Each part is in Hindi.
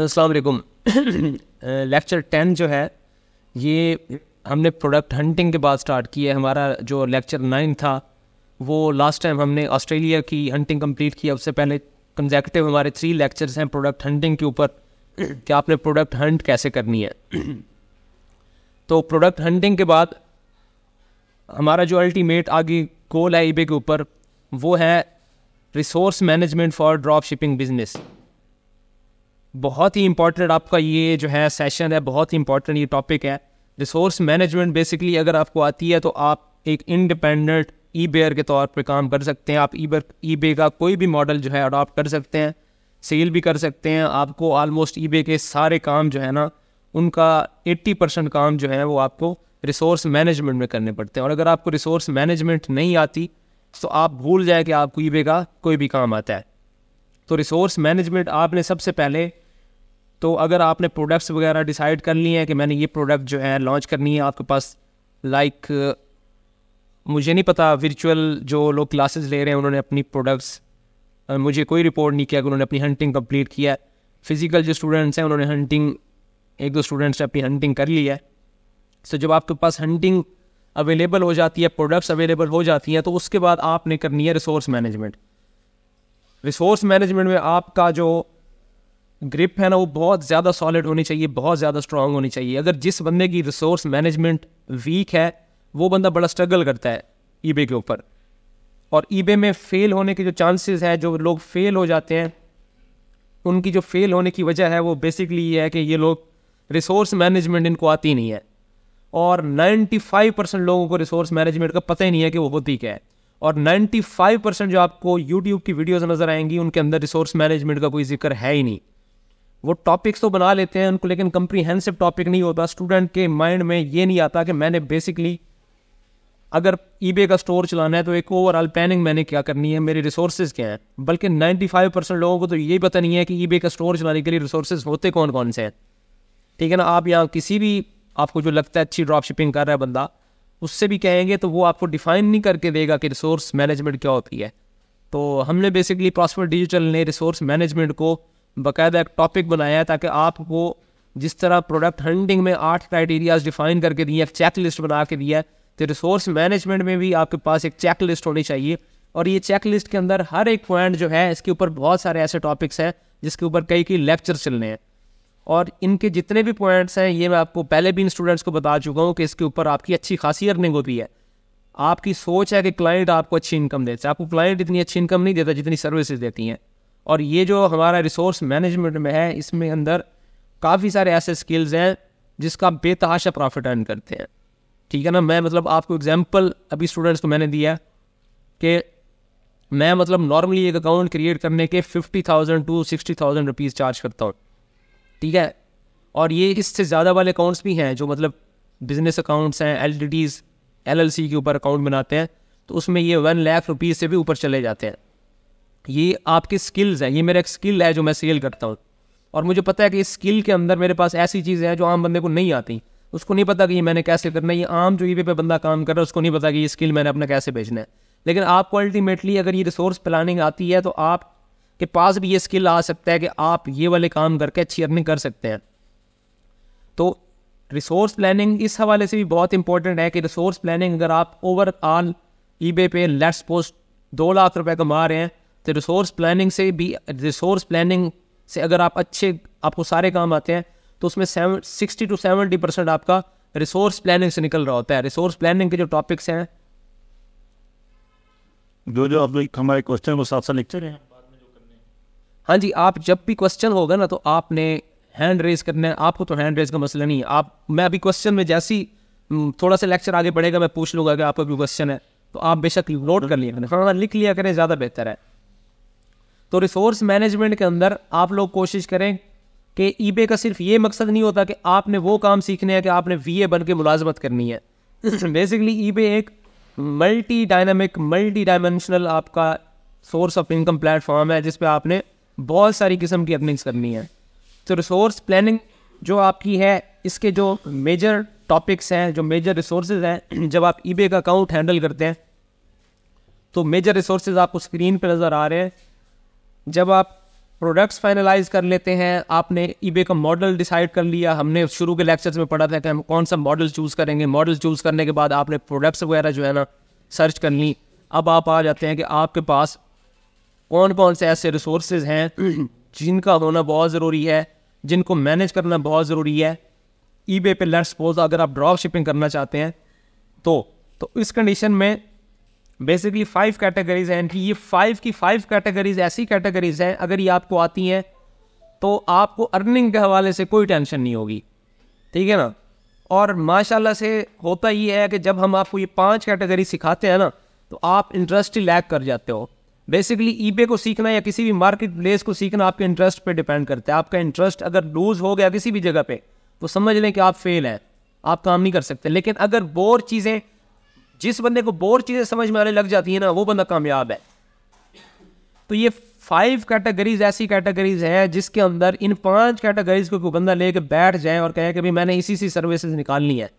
असलकुम लेक्चर टेन जो है ये हमने प्रोडक्ट हंटिंग के बाद स्टार्ट की है हमारा जो लेक्चर नाइन था वो लास्ट टाइम हमने ऑस्ट्रेलिया की हंटिंग कंप्लीट किया उससे पहले कंजेक्टिव हमारे थ्री लेक्चर्स हैं प्रोडक्ट हंटिंग के ऊपर कि आपने प्रोडक्ट हंट कैसे करनी है तो प्रोडक्ट हंटिंग के बाद हमारा जो अल्टीमेट आगे गोल है ईबे के ऊपर वो है resource management for drop shipping business बहुत ही इंपॉर्टेंट आपका ये जो है सेशन है बहुत ही इंपॉर्टेंट ये टॉपिक है रिसोर्स मैनेजमेंट बेसिकली अगर आपको आती है तो आप एक इंडिपेंडेंट ई बेयर के तौर पर काम कर सकते हैं आप ई बेर ई बे का कोई भी मॉडल जो है अडॉप्ट कर सकते हैं सेल भी कर सकते हैं आपको आलमोस्ट ई बे के सारे काम जो है ना उनका 80 परसेंट काम जो है वो आपको रिसोर्स मैनेजमेंट में करने पड़ते हैं और अगर आपको रिसोर्स मैनेजमेंट नहीं आती तो आप भूल जाए कि आपको ई बे का कोई भी काम आता है तो रिसोर्स मैनेजमेंट आपने सबसे पहले तो अगर आपने प्रोडक्ट्स वगैरह डिसाइड कर लिए हैं कि मैंने ये प्रोडक्ट जो है लॉन्च करनी है आपके पास लाइक like, मुझे नहीं पता वर्चुअल जो लोग क्लासेस ले रहे हैं उन्होंने अपनी प्रोडक्ट्स मुझे कोई रिपोर्ट नहीं किया कि उन्होंने अपनी हंटिंग कंप्लीट किया है फिज़िकल जो स्टूडेंट्स हैं उन्होंने हंटिंग एक दो स्टूडेंट्स ने अपनी हंटिंग कर ली है तो जब आपके पास हंटिंग अवेलेबल हो जाती है प्रोडक्ट्स अवेलेबल हो जाती हैं तो उसके बाद आपने करनी है रिसोर्स मैनेजमेंट रिसोर्स मैनेजमेंट में आपका जो ग्रिप है ना वो बहुत ज़्यादा सॉलिड होनी चाहिए बहुत ज़्यादा स्ट्रांग होनी चाहिए अगर जिस बंदे की रिसोर्स मैनेजमेंट वीक है वो बंदा बड़ा स्ट्रगल करता है ईबे e के ऊपर और ईबे e में फेल होने के जो चांसेस हैं जो लोग फेल हो जाते हैं उनकी जो फेल होने की वजह है वो बेसिकली ये है कि ये लोग रिसोर्स मैनेजमेंट इनको आती नहीं है और 95 परसेंट लोगों को रिसोर्स मैनेजमेंट का पता ही नहीं है कि वो होती क्या है और 95 परसेंट जो आपको यूट्यूब की वीडियोस नज़र आएंगी उनके अंदर रिसोर्स मैनेजमेंट का कोई जिक्र है ही नहीं वो टॉपिक्स तो बना लेते हैं उनको लेकिन कंप्रीहेंसिव टॉपिक नहीं होता स्टूडेंट के माइंड में ये नहीं आता कि मैंने बेसिकली अगर ई का स्टोर चलाना है तो एक ओवरऑल प्लानिंग मैंने क्या करनी है मेरे रिसोर्सेज क्या हैं बल्कि 95 परसेंट लोगों को तो ये पता नहीं है कि ई का स्टोर चलाने के लिए रिसोर्सेज होते कौन कौन से हैं ठीक है ना आप यहाँ किसी भी आपको जो लगता है अच्छी ड्रॉप शिपिंग कर रहा है बंदा उससे भी कहेंगे तो वो आपको डिफाइन नहीं करके देगा कि रिसोर्स मैनेजमेंट क्या होती है तो हमने बेसिकली प्रॉस्पर डिजिटल ने रिसोर्स मैनेजमेंट को बाकायदा एक टॉपिक बनाया है ताकि आपको जिस तरह प्रोडक्ट हंडिंग में आठ क्राइटेरियाज डिफाइन करके दिए एक चेक लिस्ट बना के दिया है तो रिसोर्स मैनेजमेंट में भी आपके पास एक चेक लिस्ट होनी चाहिए और ये चेक लिस्ट के अंदर हर एक पॉइंट जो है इसके ऊपर बहुत सारे ऐसे टॉपिक्स हैं जिसके ऊपर कई कई लेक्चर चल हैं और इनके जितने भी पॉइंट्स हैं ये मैं आपको पहले भी इन स्टूडेंट्स को बता चुका हूँ कि इसके ऊपर आपकी अच्छी खासी अर्निंग होती है आपकी सोच है कि क्लाइंट आपको अच्छी इनकम देता है आपको क्लाइंट इतनी अच्छी इनकम नहीं देता जितनी सर्विसेज देती हैं और ये जो हमारा रिसोर्स मैनेजमेंट में है इसमें अंदर काफ़ी सारे ऐसे स्किल्स हैं जिसका बेतहाशा प्रॉफिट अर्न करते हैं ठीक है ना मैं मतलब आपको एग्जाम्पल अभी स्टूडेंट्स को मैंने दिया कि मैं मतलब नॉर्मली एक अकाउंट क्रिएट करने के fifty thousand to sixty thousand rupees charge करता हूँ ठीक है और ये इससे ज़्यादा वाले अकाउंट्स भी हैं जो मतलब बिजनेस अकाउंट्स हैं एल डी टीज़ एल के ऊपर अकाउंट बनाते हैं तो उसमें ये वन लाख रुपीज़ से भी ऊपर चले जाते हैं ये आपके स्किल्स हैं ये मेरा एक स्किल है जो मैं सेल करता हूँ और मुझे पता है कि इस स्किल के अंदर मेरे पास ऐसी चीज़ें हैं जो आम बंदे को नहीं आती उसको नहीं पता कि ये मैंने कैसे करना है ये आम जो ई पे बंदा काम कर रहा है उसको नहीं पता कि ये स्किल मैंने अपना कैसे भेजना है लेकिन आपको अल्टीमेटली अगर ये रिसोर्स प्लानिंग आती है तो आप के पास भी ये स्किल आ सकता है कि आप ये वाले काम करके अच्छी अर्निंग कर सकते हैं तो रिसोर्स प्लानिंग इस हवाले से भी बहुत इंपॉर्टेंट है कि रिसोर्स प्लानिंग अगर आप ओवरऑल ई पे लेट्स पोस्ट दो लाख रुपए कमा रहे हैं तो रिसोर्स प्लानिंग से भी रिसोर्स प्लानिंग से अगर आप अच्छे आपको सारे काम आते हैं तो उसमें seven sixty to seventy percent आपका रिसोर्स प्लानिंग से निकल रहा होता है रिसोर्स प्लानिंग के जो टॉपिक्स हैं जो जो आप हमारे क्वेश्चन को साथ साथ लिखते रहे हाँ जी आप जब भी क्वेश्चन होगा ना तो आपने हैंड रेज करना है आपको तो हैंड रेज का मसला नहीं है आप मैं अभी क्वेश्चन में जैसी थोड़ा सा लेक्चर आगे बढ़ेगा मैं पूछ लूंगा कि आपका भी क्वेश्चन है तो आप बेशक नोट कर लिया करें थोड़ा हाँ, लिख लिया करें ज़्यादा बेहतर है तो रिसोर्स मैनेजमेंट के अंदर आप लोग कोशिश करें कि ईबे का सिर्फ ये मकसद नहीं होता कि आपने वो काम सीखने हैं कि आपने वी बन के मुलाजमत करनी है बेसिकली ईबे एक मल्टी डायनामिक मल्टी डायमेंशनल आपका सोर्स ऑफ इनकम प्लेटफॉर्म है जिस पर आपने बहुत सारी किस्म की अर्निंग्स करनी है तो रिसोर्स प्लानिंग जो आपकी है इसके जो मेजर टॉपिक्स हैं जो मेजर रिसोर्सेज हैं जब आप ईबे का अकाउंट हैंडल करते हैं तो मेजर रिसोर्सेज आपको स्क्रीन पर नज़र आ रहे हैं जब आप प्रोडक्ट्स फाइनलाइज कर लेते हैं आपने ईबे का मॉडल डिसाइड कर लिया हमने शुरू के लेक्चर्स में पढ़ा था कि हम कौन सा मॉडल चूज़ करेंगे मॉडल चूज़ करने के बाद आपने प्रोडक्ट्स वगैरह जो है ना सर्च कर ली अब आप आ जाते हैं कि आपके पास कौन कौन से ऐसे रिसोर्सेज हैं जिनका होना बहुत ज़रूरी है जिनको मैनेज करना बहुत ज़रूरी है ई बे पर लेट्स सपोज अगर आप ड्रॉप शिपिंग करना चाहते हैं तो तो इस कंडीशन में बेसिकली फाइव कैटेगरीज हैं कि ये फाइव की फाइव कैटेगरीज ऐसी कैटेगरीज हैं अगर ये आपको आती हैं तो आपको अर्निंग के हवाले से कोई टेंशन नहीं होगी ठीक है ना और माशाल्लाह से होता ये है कि जब हम आपको ये पांच कैटेगरी सिखाते हैं ना तो आप इंटरेस्ट ही लैक कर जाते हो बेसिकली ईबे को सीखना या किसी भी मार्केट प्लेस को सीखना आपके इंटरेस्ट पे डिपेंड करता है आपका इंटरेस्ट अगर लूज हो गया किसी भी जगह पे तो समझ लें कि आप फेल हैं आप काम नहीं कर सकते लेकिन अगर बोर चीज़ें जिस बंदे को बोर चीज़ें समझ में आने लग जाती हैं ना वो बंदा कामयाब है तो ये फाइव कैटेगरीज ऐसी कैटेगरीज हैं जिसके अंदर इन पांच कैटेगरीज को कोई बंदा लेके बैठ जाए और कहे कि भाई मैंने इसी सी सर्विसेज निकालनी है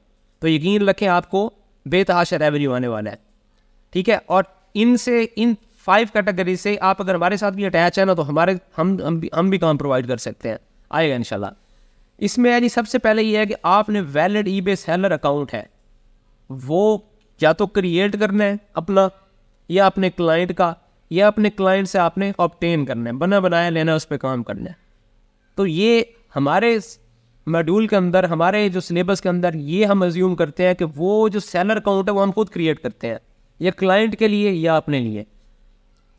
तो यकीन रखें आपको बेतहाशा रेवेन्यू आने वाला है ठीक है और इनसे इन फाइव कैटेगरी से आप अगर हमारे साथ भी अटैच है ना तो हमारे हम हम भी, हम भी काम प्रोवाइड कर सकते हैं आएगा इंशाल्लाह इसमें जी सबसे पहले ये है कि आपने वैलिड ई सेलर अकाउंट है वो या तो क्रिएट करना है अपना या अपने क्लाइंट का या अपने क्लाइंट से आपने ऑप्टेन करना है बना बनाया लेना है उस पर काम करना है तो ये हमारे मॉड्यूल के अंदर हमारे जो सिलेबस के अंदर ये हम अज्यूम करते हैं कि वो जो सेलर अकाउंट है वो हम खुद क्रिएट करते हैं या क्लाइंट के लिए या अपने लिए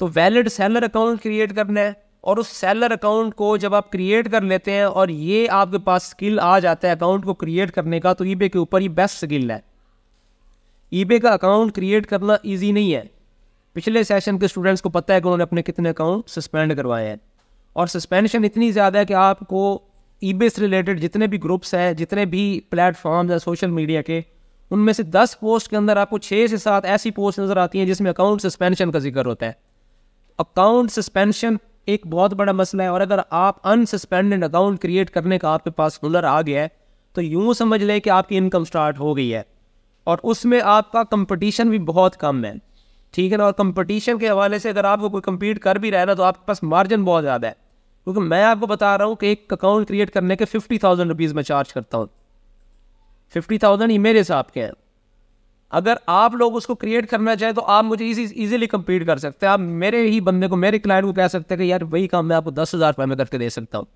तो वैलिड सेलर अकाउंट क्रिएट करना है और उस सेलर अकाउंट को जब आप क्रिएट कर लेते हैं और ये आपके पास स्किल आ जाता है अकाउंट को क्रिएट करने का तो ई के ऊपर ही बेस्ट स्किल है ईबे का अकाउंट क्रिएट करना ईजी नहीं है पिछले सेशन के स्टूडेंट्स को पता है कि उन्होंने अपने कितने अकाउंट सस्पेंड करवाए हैं और सस्पेंशन इतनी ज़्यादा है कि आपको ईबे से रिलेटेड जितने भी ग्रुप्स हैं जितने भी प्लेटफॉर्म्स हैं सोशल मीडिया के उनमें से दस पोस्ट के अंदर आपको छः से सात ऐसी पोस्ट नज़र आती हैं जिसमें अकाउंट सस्पेंशन का जिक्र होता है अकाउंट सस्पेंशन एक बहुत बड़ा मसला है और अगर आप अनसस्पेंडेड अकाउंट क्रिएट करने का आपके पास हुनर आ गया है तो यूँ समझ लें कि आपकी इनकम स्टार्ट हो गई है और उसमें आपका कंपटीशन भी बहुत कम है ठीक है ना और कंपटीशन के हवाले से अगर आपको कोई कम्पीट कर भी रहा है ना तो आपके पास मार्जिन बहुत ज़्यादा है क्योंकि मैं आपको बता रहा हूँ कि एक अकाउंट क्रिएट करने के फिफ्टी थाउजेंड रुपीज़ में चार्ज करता हूँ फिफ्टी थाउजेंड ही मेरे हिसाब के हैं अगर आप लोग उसको क्रिएट करना चाहें तो आप मुझे इजी इजीली कम्पीट कर सकते हैं आप मेरे ही बंदे को मेरे क्लाइंट को कह सकते हैं कि यार वही काम मैं आपको दस हज़ार रुपये में करके दे सकता हूँ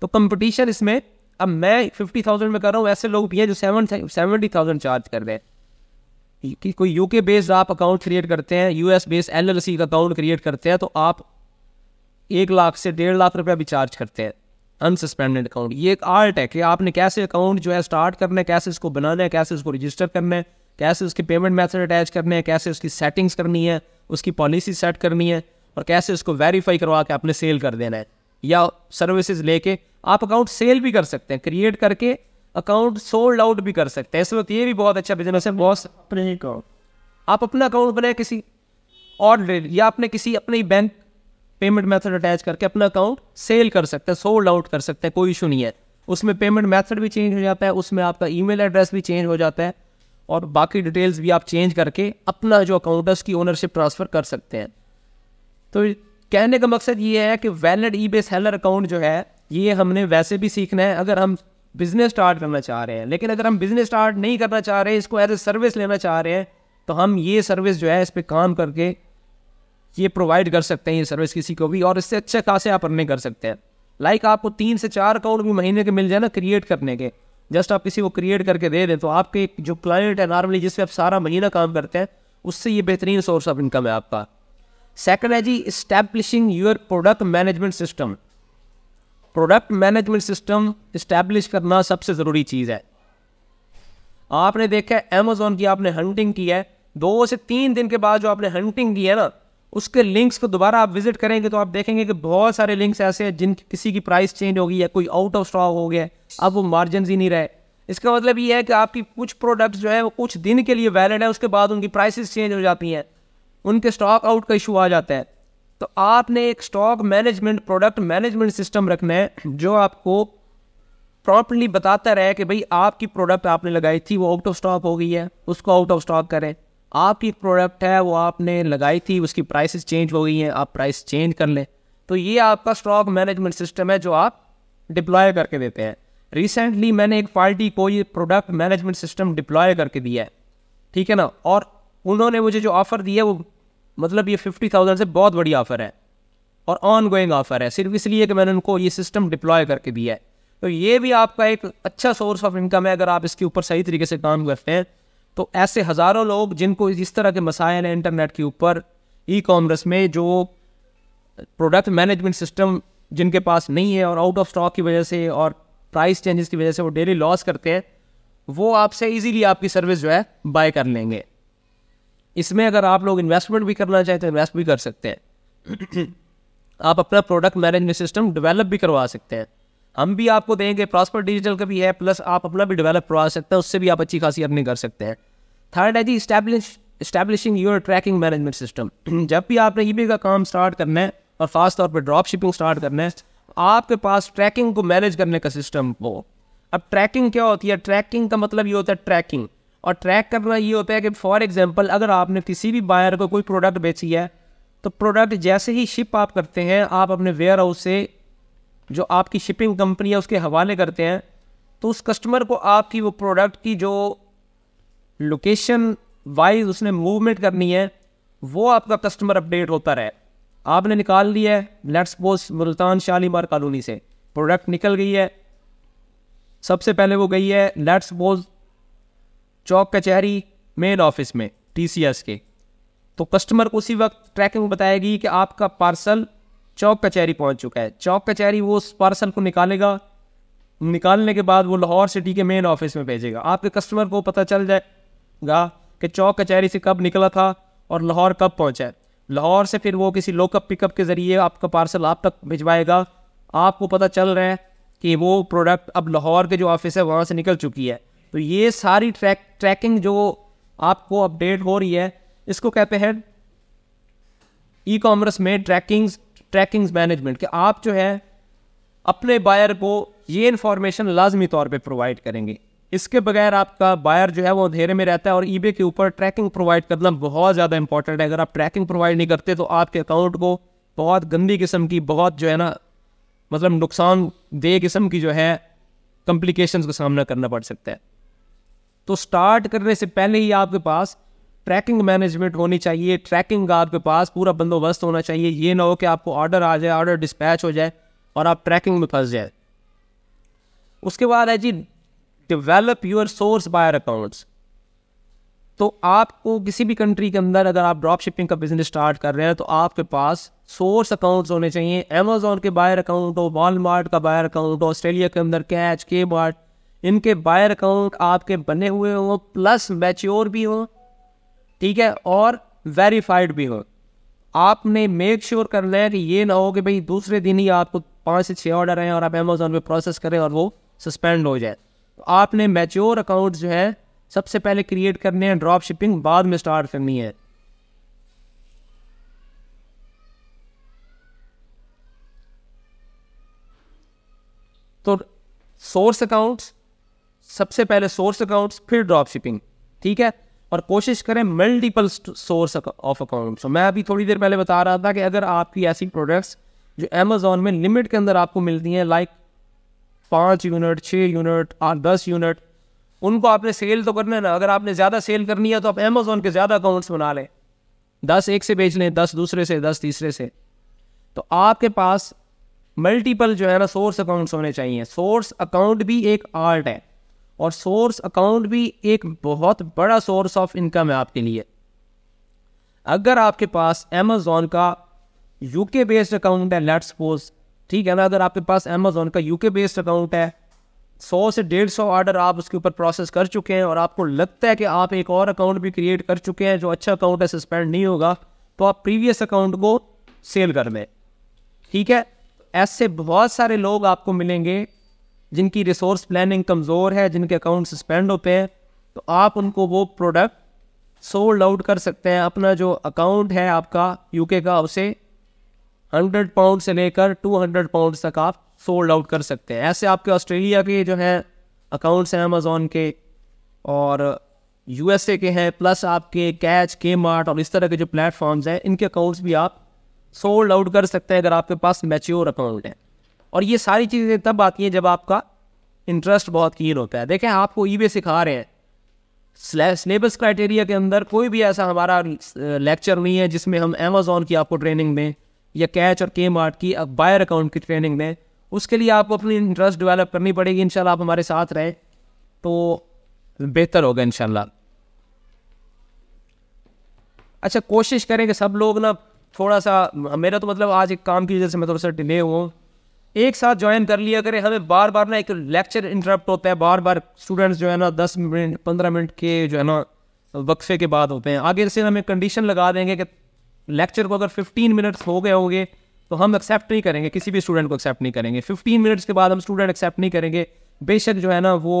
तो कंपटीशन इसमें अब मैं फिफ्टी थाउजेंड में कर रहा हूँ ऐसे लोग भी हैं जो सेवन सेवेंटी थाउजेंड चार्ज कर रहे हैं कि कोई यूके बेस्ड आप अकाउंट क्रिएट करते हैं US based L L C का अकाउंट क्रिएट करते हैं तो आप एक लाख से डेढ़ लाख रुपया भी चार्ज करते हैं अनसस्पेंडेड अकाउंट ये एक आर्ट है कि आपने कैसे अकाउंट जो है स्टार्ट करना है कैसे इसको बनाना है कैसे इसको रजिस्टर करना है कैसे उसके पेमेंट मेथड अटैच करने हैं कैसे उसकी सेटिंग्स करनी है उसकी पॉलिसी सेट करनी है और कैसे उसको वेरीफाई करवा के आपने सेल कर देना है या सर्विसेज लेके आप अकाउंट सेल भी कर सकते हैं क्रिएट करके अकाउंट सोल्ड आउट भी कर सकते हैं इस वक्त ये भी बहुत अच्छा बिजनेस है बॉस अपने अकाउंट आप अपना अकाउंट बनाए किसी और या आपने किसी अपने ही बैंक पेमेंट मेथड अटैच करके अपना अकाउंट सेल कर सकते हैं सोल्ड आउट कर सकते हैं कोई इशू नहीं है उसमें पेमेंट मेथड भी चेंज हो जाता है उसमें आपका ईमेल एड्रेस भी चेंज हो जाता है और बाकी डिटेल्स भी आप चेंज करके अपना जो अकाउंट है उसकी ओनरशिप ट्रांसफ़र कर सकते हैं तो कहने का मकसद ये है कि valid eBay seller account जो है ये हमने वैसे भी सीखना है अगर हम बिजनेस स्टार्ट करना चाह रहे हैं लेकिन अगर हम बिजनेस स्टार्ट नहीं करना चाह रहे इसको एज ए सर्विस लेना चाह रहे हैं तो हम ये सर्विस जो है इस पर काम करके ये प्रोवाइड कर सकते हैं ये सर्विस किसी को भी और इससे अच्छे खासे आप अर्निंग कर सकते हैं लाइक like आपको तीन से चार अकाउंट भी महीने के मिल जाए ना क्रिएट करने के जस्ट आप किसी को क्रिएट करके दे दें तो आपके जो क्लाइंट है नॉर्मली जिस पर आप सारा महीना काम करते हैं उससे ये बेहतरीन सोर्स ऑफ इनकम है आपका सेकेंड है जी establishing your product management system product management system establish करना सबसे ज़रूरी चीज़ है आपने देखा है अमेजोन की आपने हंटिंग की है दो से तीन दिन के बाद जो आपने हंटिंग की है ना उसके लिंक्स को दोबारा आप विजिट करेंगे तो आप देखेंगे कि बहुत सारे लिंक्स ऐसे हैं जिन किसी की प्राइस चेंज हो गई है कोई आउट ऑफ स्टॉक हो गया अब वो मार्जिन ही नहीं रहे इसका मतलब ये है कि आपकी कुछ प्रोडक्ट्स जो है वो कुछ दिन के लिए वैलिड है उसके बाद उनकी प्राइसेस चेंज हो जाती हैं उनके स्टॉक आउट का इशू आ जाता है तो आपने एक stock management product management system रखना है जो आपको प्रॉपरली बताता रहे कि भाई आपकी प्रोडक्ट आपने लगाई थी वो आउट ऑफ स्टॉक हो गई है उसको आउट ऑफ स्टॉक करें आपकी प्रोडक्ट है वो आपने लगाई थी उसकी प्राइसेस चेंज हो गई हैं आप प्राइस चेंज कर लें तो ये आपका स्टॉक मैनेजमेंट सिस्टम है जो आप डिप्लॉय करके देते हैं रिसेंटली मैंने एक पार्टी को ये प्रोडक्ट मैनेजमेंट सिस्टम डिप्लॉय करके दिया है ठीक है ना और उन्होंने मुझे जो ऑफ़र दिया वो मतलब ये फिफ्टी थाउजेंड से बहुत बड़ी ऑफ़र है और ऑन गोइंग ऑफ़र है सिर्फ इसलिए कि मैंने उनको ये सिस्टम डिप्लॉय करके दिया है तो ये भी आपका एक अच्छा सोर्स ऑफ इनकम है अगर आप इसके ऊपर सही तरीके से काम करते हैं तो ऐसे हज़ारों लोग जिनको इस तरह के मसाइल हैं इंटरनेट के ऊपर ई कॉमर्स में जो प्रोडक्ट मैनेजमेंट सिस्टम जिनके पास नहीं है और आउट ऑफ स्टॉक की वजह से और प्राइस चेंजेस की वजह से वो डेली लॉस करते हैं वो आपसे इजीली आपकी सर्विस जो है बाय कर लेंगे इसमें अगर आप लोग इन्वेस्टमेंट भी करना चाहें तो इन्वेस्ट भी कर सकते हैं आप अपना प्रोडक्ट मैनेजमेंट सिस्टम डेवलप भी करवा सकते हैं हम भी आपको देंगे प्रॉस्पर डिजिटल का भी है प्लस आप अपना भी डेवलप करवा सकते हैं उससे भी आप अच्छी खासी अर्निंग कर सकते हैं थर्ड है जी establish establishing your tracking management system जब भी आपने ई का काम स्टार्ट करना है और खास तौर पर ड्रॉप शिपिंग स्टार्ट करना है आपके पास ट्रैकिंग को मैनेज करने का सिस्टम वो अब ट्रैकिंग क्या होती है ट्रैकिंग का मतलब ये होता है ट्रैकिंग और ट्रैक करना ये होता है कि फॉर एग्जांपल अगर आपने किसी भी बायर को कोई प्रोडक्ट बेची है तो प्रोडक्ट जैसे ही शिप आप करते हैं आप अपने वेयर हाउस से जो आपकी शिपिंग कंपनी है उसके हवाले करते हैं तो उस कस्टमर को आपकी वो प्रोडक्ट की जो लोकेशन वाइज उसने मूवमेंट करनी है वो आपका कस्टमर अपडेट होता रहे आपने निकाल लिया है लेट्स बोस मुल्तान शालीमार कॉलोनी से प्रोडक्ट निकल गई है सबसे पहले वो गई है लेट्स बोस चौक कचहरी मेन ऑफिस में टी के तो कस्टमर को उसी वक्त ट्रैकिंग बताएगी कि आपका पार्सल चौक कचहरी पहुंच चुका है चौक कचहरी वो उस पार्सल को निकालेगा निकालने के बाद वो लाहौर सिटी के मेन ऑफिस में भेजेगा आपके कस्टमर को पता चल जाएगा कि चौक कचहरी से कब निकला था और लाहौर कब पहुंचा है लाहौर से फिर वो किसी लोकअप पिकअप के ज़रिए आपका पार्सल आप तक भिजवाएगा आपको पता चल रहा है कि वो प्रोडक्ट अब लाहौर के जो ऑफिस है वहाँ से निकल चुकी है तो ये सारी ट्रैक ट्रैकिंग जो आपको अपडेट हो रही है इसको कहते हैं ई कॉमर्स में ट्रैकिंग्स ट्रैकिंग्स मैनेजमेंट कि आप जो है अपने बायर को ये इन्फॉर्मेशन लाजमी तौर पे प्रोवाइड करेंगे इसके बगैर आपका बायर जो है वो अंधेरे में रहता है और ईबे के ऊपर ट्रैकिंग प्रोवाइड करना बहुत ज़्यादा इंपॉर्टेंट है अगर आप ट्रैकिंग प्रोवाइड नहीं करते तो आपके अकाउंट को बहुत गंदी किस्म की बहुत जो है ना मतलब नुकसान दे किस्म की जो है कम्प्लिकेशन का सामना करना पड़ सकता है तो स्टार्ट करने से पहले ही आपके पास ट्रैकिंग मैनेजमेंट होनी चाहिए ट्रैकिंग का आपके पास पूरा बंदोबस्त होना चाहिए ये ना हो कि आपको ऑर्डर आ जाए ऑर्डर डिस्पैच हो जाए और आप ट्रैकिंग में फंस जाए उसके बाद है जी develop your source buyer accounts तो आपको किसी भी कंट्री के अंदर अगर आप ड्रॉप शिपिंग का बिजनेस स्टार्ट कर रहे हैं तो आपके पास सोर्स अकाउंट्स होने चाहिए अमेजोन के बायर अकाउंट हो वॉलमार्ट का बायर अकाउंट हो ऑस्ट्रेलिया के अंदर कैच के मार्ट इनके बायर अकाउंट आपके बने हुए हो प्लस मैच्योर भी हो ठीक है और वेरीफाइड भी हो आपने मेक श्योर sure कर है कि ये ना हो कि भाई दूसरे दिन ही आपको पाँच से छः ऑर्डर आए और आप अमेजोन पे प्रोसेस करें और वो सस्पेंड हो जाए तो आपने मैच्योर अकाउंट जो है सबसे पहले क्रिएट करने हैं ड्रॉप शिपिंग बाद में स्टार्ट करनी है तो सोर्स अकाउंट्स सबसे पहले सोर्स अकाउंट्स फिर ड्रॉप शिपिंग ठीक है और कोशिश करें मल्टीपल सोर्स ऑफ अकाउंट्स मैं अभी थोड़ी देर पहले बता रहा था कि अगर आपकी ऐसी प्रोडक्ट्स जो अमेजोन में लिमिट के अंदर आपको मिलती हैं लाइक पाँच यूनिट छः यूनिट आठ दस यूनिट उनको आपने सेल तो करना है ना अगर आपने ज़्यादा सेल करनी है तो आप अमेजोन के ज़्यादा अकाउंट्स बना लें दस एक से बेच लें दस दूसरे से दस तीसरे से तो आपके पास मल्टीपल जो है ना सोर्स अकाउंट्स होने चाहिए सोर्स अकाउंट भी एक आर्ट है और सोर्स अकाउंट भी एक बहुत बड़ा सोर्स ऑफ इनकम है आपके लिए अगर आपके पास अमेजोन का यूके बेस्ड अकाउंट है लेट्स सपोज ठीक है ना अगर आपके पास अमेजोन का यूके बेस्ड अकाउंट है सौ से डेढ़ सौ ऑर्डर आप उसके ऊपर प्रोसेस कर चुके हैं और आपको लगता है कि आप एक और अकाउंट भी क्रिएट कर चुके हैं जो अच्छा अकाउंट है सस्पेंड नहीं होगा तो आप प्रीवियस अकाउंट को सेल कर दें ठीक है ऐसे बहुत सारे लोग आपको मिलेंगे जिनकी रिसोर्स प्लानिंग कमज़ोर है जिनके अकाउंट सस्पेंड होते हैं तो आप उनको वो प्रोडक्ट सोल्ड आउट कर सकते हैं अपना जो अकाउंट है आपका यूके का उसे हंड्रेड पाउंड से लेकर टू हंड्रेड पाउंड तक आप सोल्ड आउट कर सकते हैं ऐसे आपके ऑस्ट्रेलिया के जो हैं अकाउंट्स हैं अमेज़ोन के और यूएसए के हैं प्लस आपके कैच के मार्ट और इस तरह के जो प्लेटफॉर्म्स हैं इनके अकाउंट्स भी आप सोल्ड आउट कर सकते हैं अगर आपके पास मेच्योर अकाउंट हैं और ये सारी चीज़ें तब आती हैं जब आपका इंटरेस्ट बहुत कीन होता है देखें आपको ई सिखा रहे हैं सिलेबस क्राइटेरिया के अंदर कोई भी ऐसा हमारा लेक्चर नहीं है जिसमें हम अमेजोन की आपको ट्रेनिंग दें या कैच और के मार्ट की बायर अकाउंट की ट्रेनिंग दें उसके लिए आपको अपनी इंटरेस्ट डेवलप करनी पड़ेगी इन आप हमारे साथ रहें तो बेहतर होगा इन अच्छा कोशिश करें कि सब लोग ना थोड़ा सा मेरा तो मतलब आज एक काम की वजह से मैं थोड़ा सा डिले हुआ एक साथ ज्वाइन कर लिया करें हमें बार बार ना एक लेक्चर इंटरप्ट होता है बार बार स्टूडेंट्स जो है ना दस मिनट पंद्रह मिनट के जो है ना वक्फे के बाद होते हैं आगे से हमें कंडीशन लगा देंगे कि लेक्चर को अगर फिफ्टीन मिनट्स हो गए होंगे तो हम एक्सेप्ट नहीं करेंगे किसी भी स्टूडेंट को एक्सेप्ट नहीं करेंगे फिफ्टीन मिनट्स के बाद हम स्टूडेंट एक्सेप्ट नहीं करेंगे बेशक जो है ना वो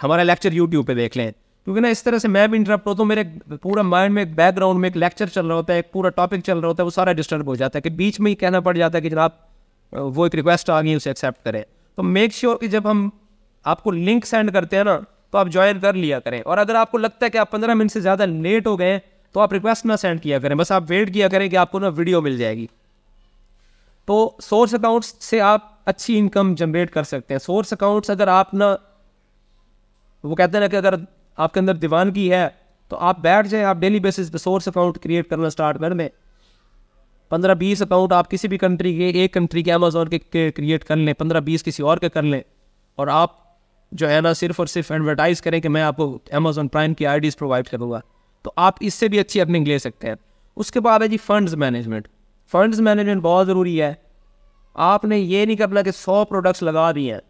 हमारा लेक्चर यूट्यूब पे देख लें क्योंकि ना इस तरह से मैं भी इंटरप्ट होता हूँ मेरे पूरा माइंड में एक बैकग्राउंड में एक लेक्चर चल रहा होता है एक पूरा टॉपिक चल रहा होता है वो सारा डिस्टर्ब हो जाता है कि बीच में ही कहना पड़ जाता है कि जनाब वो एक रिक्वेस्ट आ गई उसे एक्सेप्ट करें तो मेक श्योर कि जब हम आपको लिंक सेंड करते हैं ना तो आप ज्वाइन कर लिया करें और अगर आपको लगता है कि आप पंद्रह मिनट से ज़्यादा लेट हो गए तो आप रिक्वेस्ट ना सेंड किया करें बस आप वेट किया करें कि आपको ना वीडियो मिल जाएगी तो सोर्स अकाउंट्स से आप अच्छी इनकम जनरेट कर सकते हैं सोर्स अकाउंट्स अगर आप ना वो कहते हैं ना कि अगर आपके अंदर दीवानगी है तो आप बैठ जाए आप डेली बेसिस पे सोर्स अकाउंट क्रिएट करना स्टार्ट कर दें पंद्रह बीस अकाउंट आप किसी भी कंट्री के एक कंट्री के अमेजोन के क्रिएट कर लें पंद्रह बीस किसी और के कर लें और आप जो है ना सिर्फ और सिर्फ एडवर्टाइज करें कि मैं आपको अमेजोन प्राइम की आई प्रोवाइड करूँगा तो आप इससे भी अच्छी अर्निंग ले सकते हैं उसके बाद है जी फंड्स मैनेजमेंट फंड्स मैनेजमेंट बहुत ज़रूरी है आपने ये नहीं करना कि सौ प्रोडक्ट्स लगा दिए हैं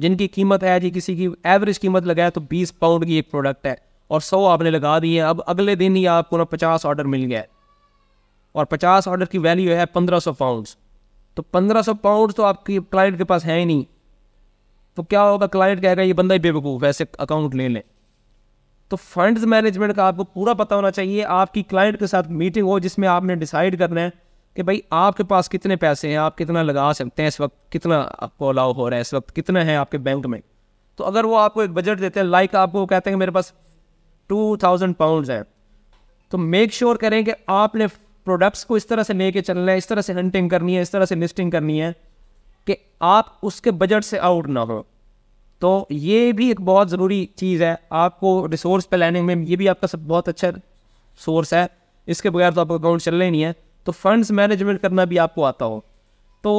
जिनकी कीमत है जी किसी की एवरेज कीमत लगाए तो बीस पाउंड की एक प्रोडक्ट है और सौ आपने लगा दिए अब अगले दिन ही आपको ना पचास ऑर्डर मिल गया है और पचास ऑर्डर की वैल्यू है पंद्रह सौ पाउंड्स तो पंद्रह सौ पाउंड तो आपके क्लाइंट के पास है ही नहीं तो क्या होगा क्लाइंट कहेगा ये बंदा ही बेवकूफ़ वैसे अकाउंट ले लें तो फंड्स मैनेजमेंट का आपको पूरा पता होना चाहिए आपकी क्लाइंट के साथ मीटिंग हो जिसमें आपने डिसाइड करना है कि भाई आपके पास कितने पैसे हैं आप कितना लगा सकते हैं इस वक्त कितना आपको अलाउ हो रहा है इस वक्त कितना है आपके बैंक में तो अगर वो आपको एक बजट देते हैं लाइक आपको कहते हैं कि मेरे पास टू थाउजेंड पाउंड है तो मेक श्योर sure करें कि आपने प्रोडक्ट्स को इस तरह से लेके चलना है इस तरह से हंटिंग करनी है इस तरह से लिस्टिंग करनी है कि आप उसके बजट से आउट ना हो तो ये भी एक बहुत ज़रूरी चीज़ है आपको रिसोर्स प्लानिंग में ये भी आपका सब बहुत अच्छा सोर्स है इसके बगैर तो आपका अकाउंट चलना ही नहीं है तो फंड्स मैनेजमेंट करना भी आपको आता हो तो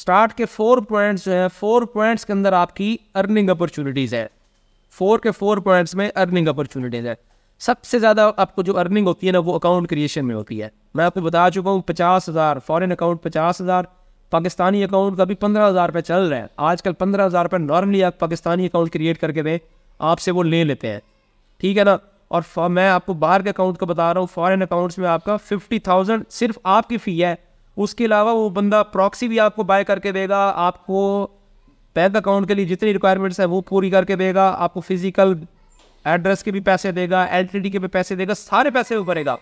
स्टार्ट के फोर पॉइंट्स जो है फोर पॉइंट्स के अंदर आपकी अर्निंग अपॉर्चुनिटीज़ है फोर के फोर पॉइंट्स में अर्निंग अपॉर्चुनिटीज़ है सबसे ज़्यादा आपको जो अर्निंग होती है ना वो अकाउंट क्रिएशन में होती है मैं आपको बता चुका हूँ पचास हज़ार फॉरन अकाउंट पचास हज़ार पाकिस्तानी अकाउंट का भी पंद्रह हज़ार रुपये चल रहा है आजकल पंद्रह हज़ार रुपये नॉर्मली आप पाकिस्तानी अकाउंट क्रिएट करके दें आपसे वो ले लेते हैं ठीक है ना और मैं आपको बाहर के अकाउंट का बता रहा हूँ फॉरेन अकाउंट्स में आपका फिफ्टी थाउजेंड सिर्फ आपकी फ़ी है उसके अलावा वो बंदा प्रॉक्सी भी आपको बाय करके देगा आपको बैंक अकाउंट के लिए जितनी रिक्वायरमेंट्स है वो पूरी करके देगा आपको फिजिकल एड्रेस के भी पैसे देगा एल के भी पैसे देगा सारे पैसे वो भरेगा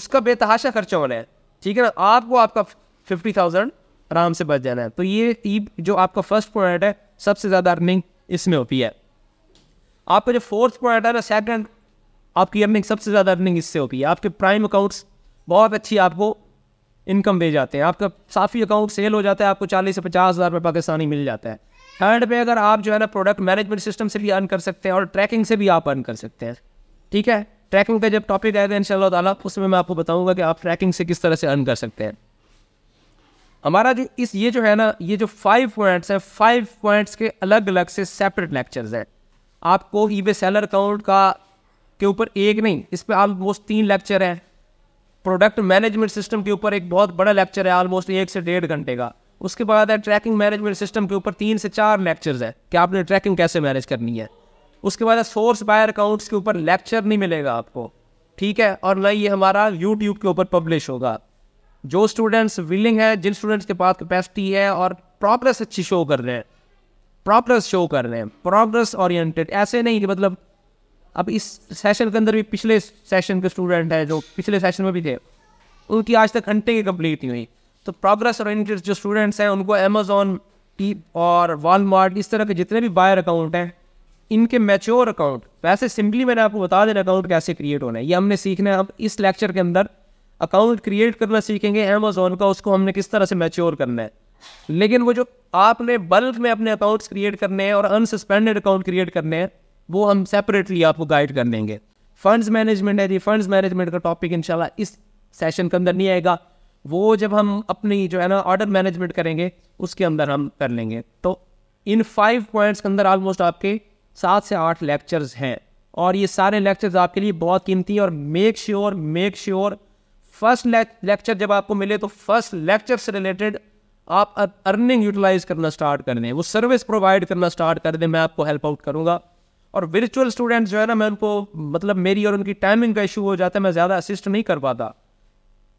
उसका बेतहाशा खर्चा होना है ठीक है ना आपको आपका फिफ्टी थाउजेंड आराम से बच जाना है तो ये जो आपका फर्स्ट पॉइंट है सबसे ज़्यादा अर्निंग इसमें होती है आपका जो फोर्थ पॉइंट है ना सेकंड आपकी अर्निंग सबसे ज़्यादा अर्निंग इससे होती है आपके प्राइम अकाउंट्स बहुत अच्छी आपको इनकम दे जाते हैं आपका साफ़ी अकाउंट सेल हो जाता है आपको चालीस से पचास हज़ार रुपये पाकिस्तानी मिल जाता है थर्ड पे अगर आप जो है ना प्रोडक्ट मैनेजमेंट सिस्टम से भी अर्न कर सकते हैं और ट्रैकिंग से भी आप अर्न कर सकते हैं ठीक है ट्रैकिंग का जब टॉपिक आएगा इन तला उसमें मैं आपको बताऊँगा कि आप ट्रैकिंग से किस तरह से अर्न कर सकते हैं हमारा जो इस ये जो है ना ये जो फाइव पॉइंट्स हैं फाइव पॉइंट्स के अलग अलग से सेपरेट लेक्चर्स हैं आपको ई सेलर अकाउंट का के ऊपर एक नहीं इस पर ऑलमोस्ट तीन लेक्चर हैं प्रोडक्ट मैनेजमेंट सिस्टम के ऊपर एक बहुत बड़ा लेक्चर है ऑलमोस्ट एक से डेढ़ घंटे का उसके बाद है ट्रैकिंग मैनेजमेंट सिस्टम के ऊपर तीन से चार लेक्चर्स है कि आपने ट्रैकिंग कैसे मैनेज करनी है उसके बाद सोर्स बायर अकाउंट्स के ऊपर लेक्चर नहीं मिलेगा आपको ठीक है और न ये हमारा यूट्यूब के ऊपर पब्लिश होगा जो स्टूडेंट्स विलिंग है जिन स्टूडेंट्स के पास कैपेसिटी है और प्रोग्रेस अच्छी शो कर रहे हैं प्रोग्रेस शो कर रहे हैं प्रोग्रेस ओरिएंटेड ऐसे नहीं कि मतलब अब इस सेशन के अंदर भी पिछले सेशन के स्टूडेंट हैं जो पिछले सेशन में भी थे उनकी आज तक घंटे की कंप्लीट नहीं हुई तो प्रोग्रेस ओरिएंटेड जो स्टूडेंट्स हैं उनको अमेजोन और वॉलमार्ट इस तरह के जितने भी बायर अकाउंट हैं इनके मैच्योर अकाउंट वैसे सिंपली मैंने आपको बता देना अकाउंट कैसे क्रिएट होना है ये हमने सीखना है अब इस लेक्चर के अंदर अकाउंट क्रिएट करना सीखेंगे अमेजोन का उसको हमने किस तरह से मैच्योर करना है लेकिन वो जो आपने बल्क में अपने अकाउंट्स क्रिएट करने हैं और अनसस्पेंडेड अकाउंट क्रिएट करने हैं वो हम सेपरेटली आपको गाइड कर देंगे फंड्स मैनेजमेंट है जी फंड्स मैनेजमेंट का टॉपिक इनशाला इस सेशन के अंदर नहीं आएगा वो जब हम अपनी जो है ना ऑर्डर मैनेजमेंट करेंगे उसके अंदर हम कर लेंगे तो इन फाइव पॉइंट्स के अंदर ऑलमोस्ट आपके सात से आठ लेक्चर्स हैं और ये सारे लेक्चर्स आपके लिए बहुत कीमती हैं और make sure make sure first lecture जब आपको मिले तो फर्स्ट लेक्चर से रिलेटेड आप अर्निंग यूटिलाइज करना स्टार्ट कर दें वो सर्विस प्रोवाइड करना स्टार्ट कर दें मैं आपको हेल्प आउट करूँगा और विरिचुअल स्टूडेंट जो है ना मैं उनको मतलब मेरी और उनकी टाइमिंग का इशू हो जाता है मैं ज़्यादा असिस्ट नहीं कर पाता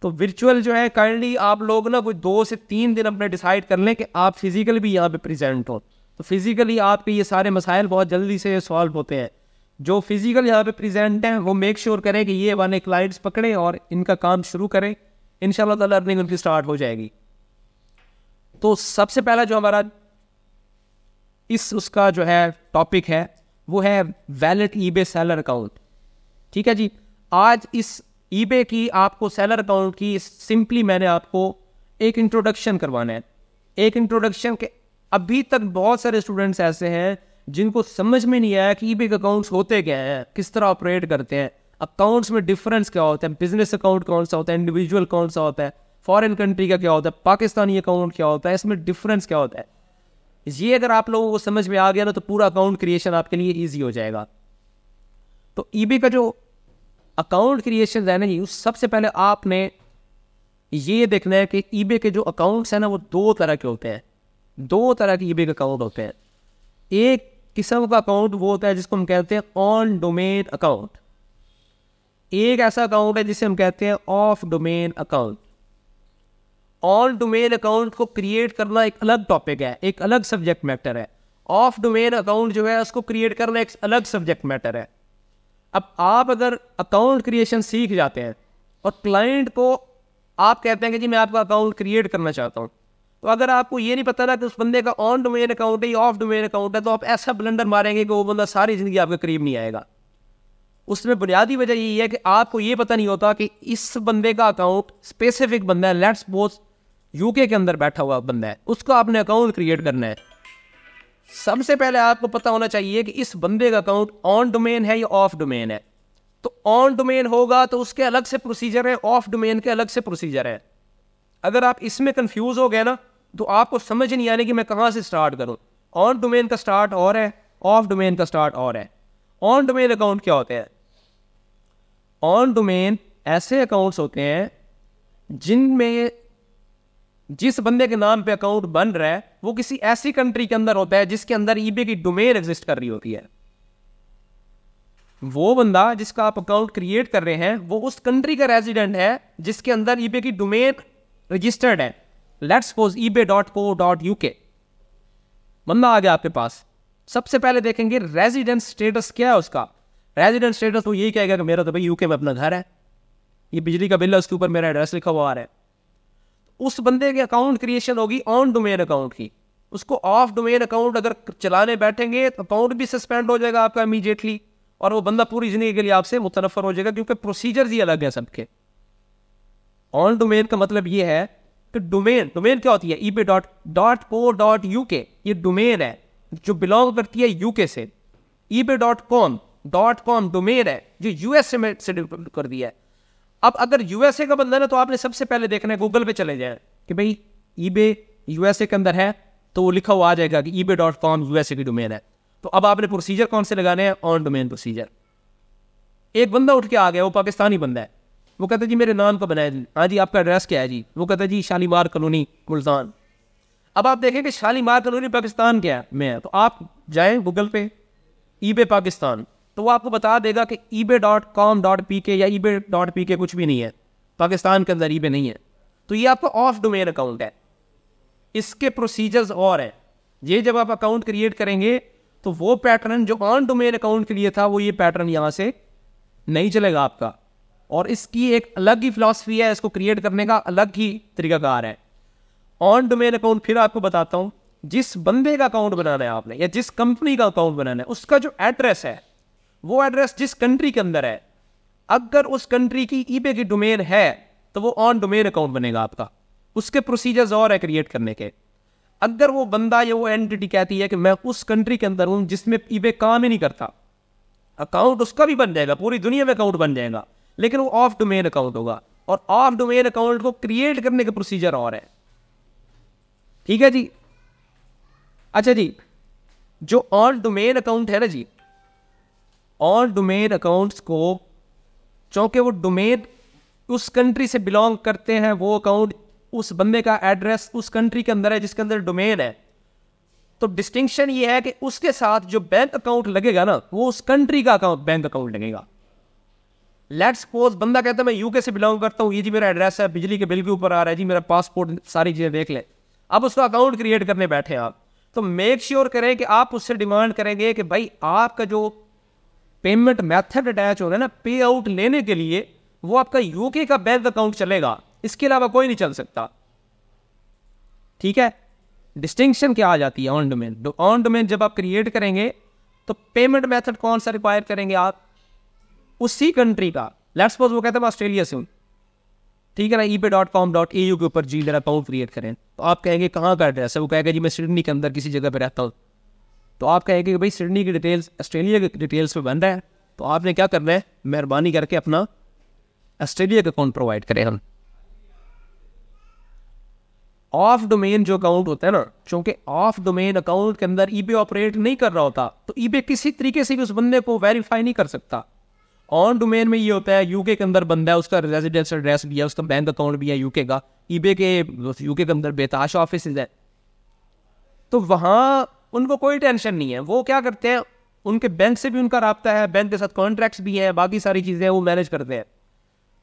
तो विरिचुअल जो है काइंडली आप लोग ना कोई दो से तीन दिन अपने डिसाइड कर लें कि आप फिज़िकली भी यहाँ पे प्रेजेंट हो तो फिज़िकली आपके ये सारे मसाइल बहुत जल्दी से सॉल्व होते हैं जो फिज़िकल यहाँ पे प्रेजेंट हैं वो मेक श्योर sure करें कि ये वाले क्लाइंट्स पकड़ें और इनका काम शुरू करें इन शाला लर्निंग उनकी स्टार्ट हो जाएगी तो सबसे पहला जो हमारा इस उसका जो है टॉपिक है वो है ई ईबे सेलर अकाउंट ठीक है जी आज इस ईबे की आपको सेलर अकाउंट की सिंपली मैंने आपको एक इंट्रोडक्शन करवाना है एक इंट्रोडक्शन के अभी तक बहुत सारे स्टूडेंट्स ऐसे हैं जिनको समझ में नहीं आया कि ई बे अकाउंट्स होते क्या हैं किस तरह ऑपरेट करते हैं अकाउंट्स में डिफरेंस क्या होता है बिजनेस अकाउंट कौन सा होता है इंडिविजुअल कौन सा होता है फॉरेन कंट्री का क्या होता है पाकिस्तानी अकाउंट क्या होता है इसमें डिफरेंस क्या होता है ये अगर आप लोगों को समझ में आ गया ना तो पूरा अकाउंट क्रिएशन आपके लिए ईजी हो जाएगा तो ईबे e का जो अकाउंट क्रिएशन है ना जी उस सबसे पहले आपने ये देखना है कि ईबे e के जो अकाउंट्स हैं ना वो दो तरह के होते हैं दो तरह के ईबे e के अकाउंट होते हैं एक किस्म का अकाउंट वो होता है जिसको हम कहते हैं ऑन डोमेन अकाउंट एक ऐसा अकाउंट है जिसे हम कहते हैं off domain account on domain account को क्रिएट करना एक अलग टॉपिक है एक अलग सब्जेक्ट मैटर है ऑफ डोमेन अकाउंट जो है उसको क्रिएट करना एक अलग सब्जेक्ट मैटर है अब आप अगर अकाउंट क्रिएशन सीख जाते हैं और क्लाइंट को आप कहते हैं कि जी मैं आपका अकाउंट क्रिएट करना चाहता हूँ तो अगर आपको ये नहीं पता ना कि उस बंदे का ऑन डोमेन अकाउंट है या ऑफ डोमेन अकाउंट है तो आप ऐसा ब्लंडर मारेंगे कि वो बंदा सारी ज़िंदगी आपके करीब नहीं आएगा उसमें बुनियादी वजह यही है कि आपको ये पता नहीं होता कि इस बंदे का अकाउंट स्पेसिफिक बंदा है लेट्स बोथ यूके के अंदर बैठा हुआ बंदा है उसका आपने अकाउंट क्रिएट करना है सबसे पहले आपको पता होना चाहिए कि इस बंदे का अकाउंट ऑन डोमेन है या ऑफ डोमेन है तो ऑन डोमेन होगा तो उसके अलग से प्रोसीजर है ऑफ डोमेन के अलग से प्रोसीजर है अगर आप इसमें कंफ्यूज हो गए ना तो आपको समझ नहीं आने कि मैं कहां से स्टार्ट करूं ऑन डोमेन का स्टार्ट और है ऑफ डोमेन का स्टार्ट और है ऑन डोमेन अकाउंट क्या होते हैं ऑन डोमेन ऐसे अकाउंट्स होते हैं जिनमें जिस बंदे के नाम पे अकाउंट बन रहा है वो किसी ऐसी कंट्री के अंदर होता है जिसके अंदर ईबे की डोमेन एग्जिस्ट कर रही होती है वो बंदा जिसका आप अकाउंट क्रिएट कर रहे हैं वो उस कंट्री का रेजिडेंट है जिसके अंदर ईबे की डोमेन रजिस्टर्ड है let's suppose eBay dot co dot U K बंदा आ गया आपके पास सबसे पहले देखेंगे रेजिडेंट स्टेटस क्या है उसका रेजिडेंट स्टेटस वो यही कहेगा कि मेरा तो भाई यूके में अपना घर है ये बिजली का बिल है उसके ऊपर मेरा एड्रेस लिखा हुआ आ रहा है उस बंदे के अकाउंट क्रिएशन होगी ऑन डोमेन अकाउंट की उसको ऑफ डोमेन अकाउंट अगर चलाने बैठेंगे तो अकाउंट भी सस्पेंड हो जाएगा आपका इमीजिएटली और वो बंदा पूरी ज़िंदगी के लिए आपसे मुतनफर हो जाएगा क्योंकि प्रोसीजर ही अलग है सबके ऑन डोमेन का मतलब ये है कि डोमेन डोमेन क्या होती है eBay dot dot co dot U K ये डोमेन है जो बिलोंग करती है यूके से eBay dot com dot com domain है जो यूएस से कर दिया है अब अगर यूएसए का बंधन है तो आपने सबसे पहले देखना है गूगल पे चले जाए कि भाई ईबे यूएसए के अंदर है तो वो लिखा हुआ आ जाएगा कि eBay dot com USA की डोमेन है तो अब आपने प्रोसीजर कौन से लगाने हैं ऑन डोमेन प्रोसीजर एक बंदा उठ के आ गया वो पाकिस्तानी बंदा है वो कहता जी मेरे नाम का बनाया जी हाँ जी आपका एड्रेस क्या है जी वो कहता जी शालीमार कॉलोनी मुल्तान अब आप देखें कि शालीमार कॉलोनी पाकिस्तान क्या है मैं तो आप जाएं गूगल पे ई पाकिस्तान तो वो आपको बता देगा कि eBay dot com dot P K या ई बे डॉट पी के कुछ भी नहीं है पाकिस्तान के अंदर ई बे नहीं है तो ये आपका ऑफ डोमेन अकाउंट है इसके प्रोसीजर्स और हैं ये जब आप अकाउंट क्रिएट करेंगे तो वो पैटर्न जो ऑन डोमेन अकाउंट के लिए था वो ये पैटर्न यहाँ से नहीं चलेगा आपका और इसकी एक अलग ही फिलासफी है इसको क्रिएट करने का अलग ही तरीकाकार है ऑन डोमेन अकाउंट फिर आपको बताता हूँ जिस बंदे का अकाउंट बनाना है आपने या जिस कंपनी का अकाउंट बनाना है उसका जो एड्रेस है वो एड्रेस जिस कंट्री के अंदर है अगर उस कंट्री की ईबे की डोमेन है तो वो ऑन डोमेन अकाउंट बनेगा आपका उसके प्रोसीजर्स और है क्रिएट करने के अगर वो बंदा या वो एंटिटी कहती है कि मैं उस कंट्री के अंदर हूँ जिसमें ईबे काम ही नहीं करता अकाउंट उसका भी बन जाएगा पूरी दुनिया में अकाउंट बन जाएगा लेकिन वो ऑफ डोमेन अकाउंट होगा और ऑफ डोमेन अकाउंट को क्रिएट करने का प्रोसीजर और है ठीक है जी अच्छा जी जो ऑन डोमेन अकाउंट है ना जी और डोमेन अकाउंट्स को चूँकि वो डोमेन उस कंट्री से बिलोंग करते हैं वो अकाउंट उस बंदे का एड्रेस उस कंट्री के अंदर है जिसके अंदर डोमेन है तो डिस्टिंक्शन ये है कि उसके साथ जो बैंक अकाउंट लगेगा ना वो उस कंट्री का अकाउंट बैंक अकाउंट लगेगा लेट्स सपोज बंदा कहता है मैं यूके से बिलोंग करता हूँ ये जी मेरा एड्रेस है बिजली के बिल के ऊपर आ रहा है जी मेरा पासपोर्ट सारी चीज़ें देख ले अब उसका अकाउंट क्रिएट करने बैठे आप तो मेक श्योर sure करें कि आप उससे डिमांड करेंगे कि भाई आपका जो पेमेंट मैथड अटैच हो रहा है ना पे आउट लेने के लिए वो आपका यूके का बैंक अकाउंट चलेगा इसके अलावा कोई नहीं चल सकता ठीक है डिस्टिंक्शन क्या आ जाती है ऑन डोमेन ऑन डोमेन जब आप क्रिएट करेंगे तो पेमेंट मेथड कौन सा रिक्वायर करेंगे आप उसी कंट्री का लेट्स सपोज वो कहते हैं ऑस्ट्रेलिया से हूँ ठीक है ना eBay dot com dot A U के ऊपर जी मेरा अकाउंट क्रिएट करें तो आप कहेंगे कहाँ का एड्रेस है वो कहेगा जी मैं सिडनी के अंदर किसी जगह पर रहता हूँ तो आप कहेंगे कि भाई सिडनी की डिटेल्स ऑस्ट्रेलिया की डिटेल्स में बंद है तो आपने क्या करना है मेहरबानी करके अपना ऑस्ट्रेलिया का अकाउंट प्रोवाइड करें हम ऑफ डोमेन जो अकाउंट होता है ना चूंकि ऑफ डोमेन अकाउंट के अंदर ईबे ऑपरेट नहीं कर रहा होता तो ईबे किसी तरीके से भी उस बंदे को वेरीफाई नहीं कर सकता ऑन डोमेन में ये होता है यूके के अंदर बंदा है उसका रेजिडेंस एड्रेस भी है उसका बैंक अकाउंट भी है यूके का ईबे के यूके के अंदर बेताश ऑफिस है तो वहाँ उनको कोई टेंशन नहीं है वो क्या करते हैं उनके बैंक से भी उनका रबता है बैंक के साथ कॉन्ट्रैक्ट्स भी हैं बाकी सारी चीज़ें हैं वो मैनेज करते हैं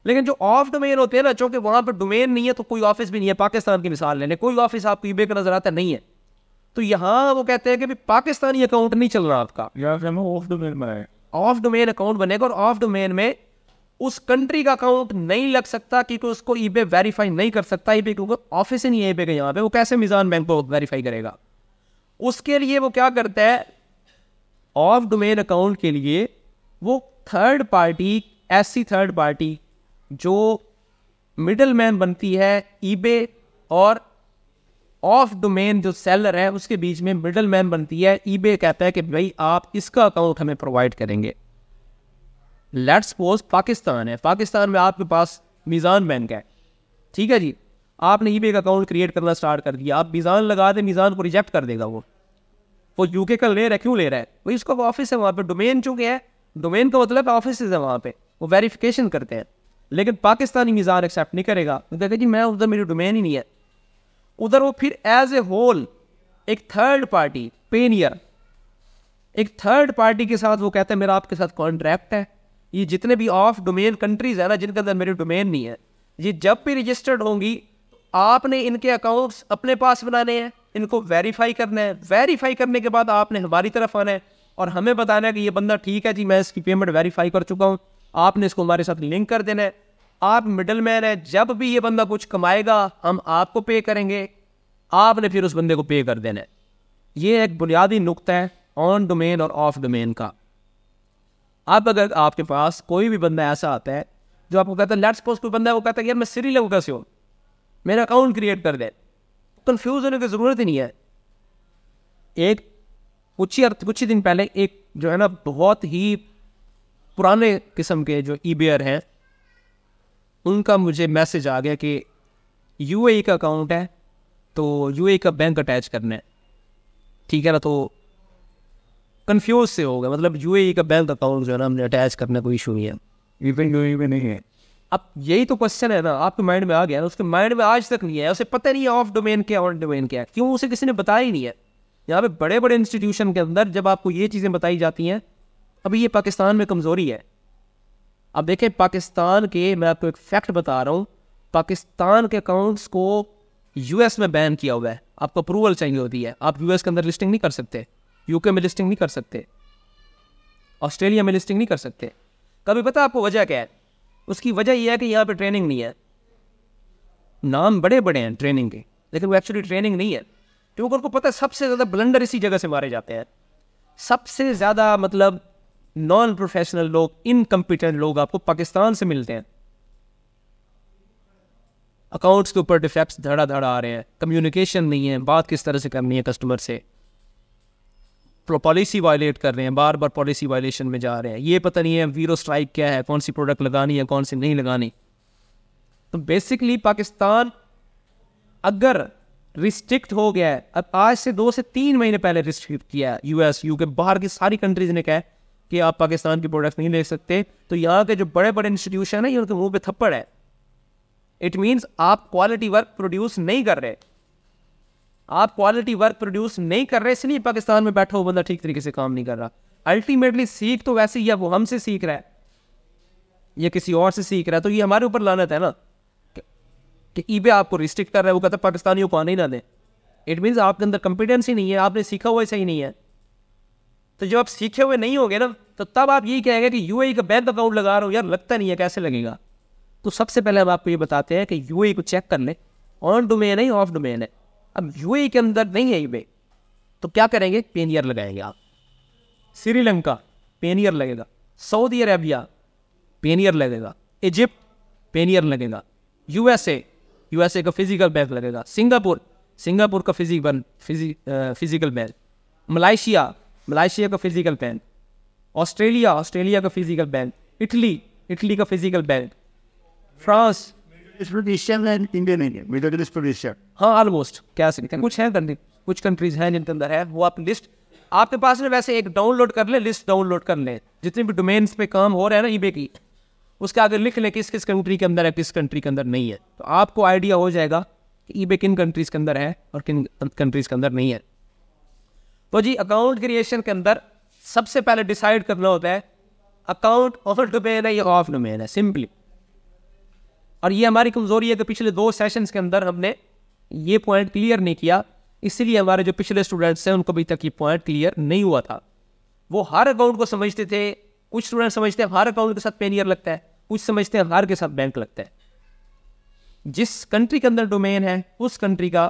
लेकिन जो ऑफ डोमेन होते हैं ना चूँकि वहाँ पर डोमेन नहीं है तो कोई ऑफिस भी नहीं है पाकिस्तान की मिसाल लेने कोई ऑफिस आपको ई का नजर आता नहीं है तो यहाँ वो कहते हैं कि पाकिस्तानी अकाउंट नहीं चल रहा आपका ऑफ डोमेन बनाए ऑफ डोमेन अकाउंट बनेगा और ऑफ डोमेन में उस कंट्री का अकाउंट नहीं लग सकता क्योंकि उसको ई वेरीफाई नहीं कर सकता ई क्योंकि ऑफिस ही नहीं है ई पे का यहाँ पे वो कैसे मिजान बैंक को वेरीफाई करेगा उसके लिए वो क्या करता है ऑफ डोमेन अकाउंट के लिए वो थर्ड पार्टी ऐसी थर्ड पार्टी जो मिडल मैन बनती है ईबे और ऑफ डोमेन जो सेलर है उसके बीच में मिडल मैन बनती है ईबे कहता है कि भाई आप इसका अकाउंट हमें प्रोवाइड करेंगे लेट्स सपोज पाकिस्तान है पाकिस्तान में आपके पास मिज़ान बैंक है ठीक है जी आपने ई पे का अकाउंट क्रिएट करना स्टार्ट कर दिया आप मीज़ान लगा दें मिज़ान को रिजेक्ट कर देगा वो वो यू के का ले रहा है क्यों ले रहा है वो इसको ऑफिस है वहाँ पर डोमेन चूँकि है डोमेन का मतलब ऑफिस है वहाँ पर वो वेरीफिकेशन करते हैं लेकिन पाकिस्तानी मिज़ान एक्सेप्ट नहीं करेगा वो कहते जी मैं उधर मेरी डोमेन ही नहीं है उधर वो फिर एज ए होल एक थर्ड पार्टी पेनियर एक थर्ड पार्टी के साथ वो कहते हैं मेरा आपके साथ कॉन्ट्रैक्ट है ये जितने भी ऑफ डोमेन कंट्रीज़ है ना जिनके अंदर मेरी डोमेन नहीं है ये जब भी रजिस्टर्ड होंगी आपने इनके अकाउंट्स अपने पास बनाने हैं इनको वेरीफाई करना है वेरीफाई करने के बाद आपने हमारी तरफ आना है और हमें बताना है कि ये बंदा ठीक है जी मैं इसकी पेमेंट वेरीफाई कर चुका हूँ आपने इसको हमारे साथ लिंक कर देना है आप मिडल मैन है जब भी ये बंदा कुछ कमाएगा हम आपको पे करेंगे आपने फिर उस बंदे को पे कर देना है ये एक बुनियादी नुकता है ऑन डोमेन और ऑफ डोमेन का अब अगर आपके पास कोई भी बंदा ऐसा आता है जो आपको कहता है लेट्स सपोज कोई बंदा है वो कहता है यार मैं सिरी लगू कैसे हूँ मेरा अकाउंट क्रिएट कर दे कन्फ्यूज होने की ज़रूरत ही नहीं है एक कुछ ही कुछ ही दिन पहले एक जो है ना बहुत ही पुराने किस्म के जो ई बेयर हैं उनका मुझे मैसेज आ गया कि यू e का अकाउंट है तो यू e का बैंक अटैच करना है ठीक है ना तो कन्फ्यूज से हो गया मतलब यू e का बैंक अकाउंट जो है ना हमने अटैच करने कोई इशू नहीं है यू नहीं है अब यही तो क्वेश्चन है ना आपके माइंड तो में आ गया उसके माइंड में आज तक नहीं है उसे पता नहीं है ऑफ डोमेन क्या ऑन डोमेन क्या क्यों उसे किसी ने बताया ही नहीं है यहाँ पे बड़े बड़े इंस्टीट्यूशन के अंदर जब आपको ये चीज़ें बताई जाती हैं अभी ये पाकिस्तान में कमज़ोरी है अब देखें पाकिस्तान के मैं आपको एक फैक्ट बता रहा हूँ पाकिस्तान के अकाउंट्स को यूएस में बैन किया हुआ है आपको अप्रूवल चाहिए होती है आप यूएस के अंदर लिस्टिंग नहीं कर सकते यूके में लिस्टिंग नहीं कर सकते ऑस्ट्रेलिया में लिस्टिंग नहीं कर सकते कभी पता आपको वजह क्या है उसकी वजह यह है कि यहाँ पर ट्रेनिंग नहीं है नाम बड़े बड़े हैं ट्रेनिंग के लेकिन वो एक्चुअली ट्रेनिंग नहीं है क्योंकि उनको पता है सबसे ज़्यादा ब्लंडर इसी जगह से मारे जाते हैं सबसे ज़्यादा मतलब नॉन प्रोफेशनल लोग इनकम्पिटेंट लोग आपको पाकिस्तान से मिलते हैं अकाउंट्स के ऊपर डिफेक्ट्स धड़ा धड़ा आ रहे हैं कम्युनिकेशन नहीं है बात किस तरह से करनी है कस्टमर से पॉलिसी वायलेट कर रहे हैं बार बार पॉलिसी वायलेशन में जा रहे हैं ये पता नहीं है वीरो स्ट्राइक क्या है कौन सी प्रोडक्ट लगानी है कौन सी नहीं लगानी तो बेसिकली पाकिस्तान अगर रिस्ट्रिक्ट हो गया है अब आज से दो से तीन महीने पहले रिस्ट्रिक्ट किया है यूएस यूके बाहर की सारी कंट्रीज ने कहा कि आप पाकिस्तान की प्रोडक्ट नहीं ले सकते तो यहाँ के जो बड़े बड़े इंस्टीट्यूशन है ये उनके मुंह पे थप्पड़ है इट मीन्स आप क्वालिटी वर्क प्रोड्यूस नहीं कर रहे आप क्वालिटी वर्क प्रोड्यूस नहीं कर रहे इसलिए पाकिस्तान में बैठा हुआ बंदा ठीक तरीके से काम नहीं कर रहा अल्टीमेटली सीख तो वैसे ही है वो हमसे सीख रहा है या किसी और से सीख रहा है तो ये हमारे ऊपर लानत है ना कि पे आपको रिस्ट्रिक्ट कर रहा है वो कहता है पाकिस्तानियों को आने ही ना दें इट मीन्स आपके अंदर कॉम्पिटेंस ही नहीं है आपने सीखा हुआ ऐसा ही नहीं है तो जब आप सीखे हुए नहीं होंगे ना तो तब आप यही कहेंगे कि यू e का बैंक अकाउंट लगा रहा हूँ यार लगता नहीं है कैसे लगेगा तो सबसे पहले हम आपको ये बताते हैं कि यू e को चेक कर लें ऑन डोमेन है ऑफ डोमेन है अब यूए के अंदर नहीं है ईबे तो क्या करेंगे पेनियर लगाएंगे आप श्रीलंका पेनियर लगेगा सऊदी अरेबिया पेनियर लगेगा इजिप्ट पेनियर लगेगा यूएसए यूएसए का फिजिकल बैग लगेगा सिंगापुर सिंगापुर का फिजिक बन फिजिकल बैग मलाइशिया मलाइशिया का फिजिकल बैंक ऑस्ट्रेलिया ऑस्ट्रेलिया का फिजिकल बैग इटली इटली का फिजिकल बैग फ्रांस हाँ ऑलमोस्ट क्या सकते कुछ है कंट्री कुछ कंट्रीज हैं जिनके अंदर है वो आप लिस्ट आपके पास में वैसे एक डाउनलोड कर ले लिस्ट डाउनलोड कर ले जितने भी डोमेन्स पे काम हो रहा है ना ईबे की उसके आगे लिख लें किस किस कंट्री के अंदर है किस कंट्री के अंदर नहीं है तो आपको आइडिया हो जाएगा कि ईबे किन कंट्रीज़ के अंदर है और किन कंट्रीज़ के अंदर नहीं है तो जी अकाउंट क्रिएशन के अंदर सबसे पहले डिसाइड करना होता है अकाउंट ऑफ डोमेन है या ऑफ डोमेन है सिंपली और ये हमारी कमज़ोरी है कि पिछले दो सेशंस के अंदर हमने ये पॉइंट क्लियर नहीं किया इसलिए हमारे जो पिछले स्टूडेंट्स हैं उनको अभी तक ये पॉइंट क्लियर नहीं हुआ था वो हर अकाउंट को समझते थे कुछ स्टूडेंट समझते हैं हर अकाउंट के साथ पेनियर लगता है कुछ समझते हैं हर के साथ बैंक लगता है जिस कंट्री के अंदर डोमेन है उस कंट्री का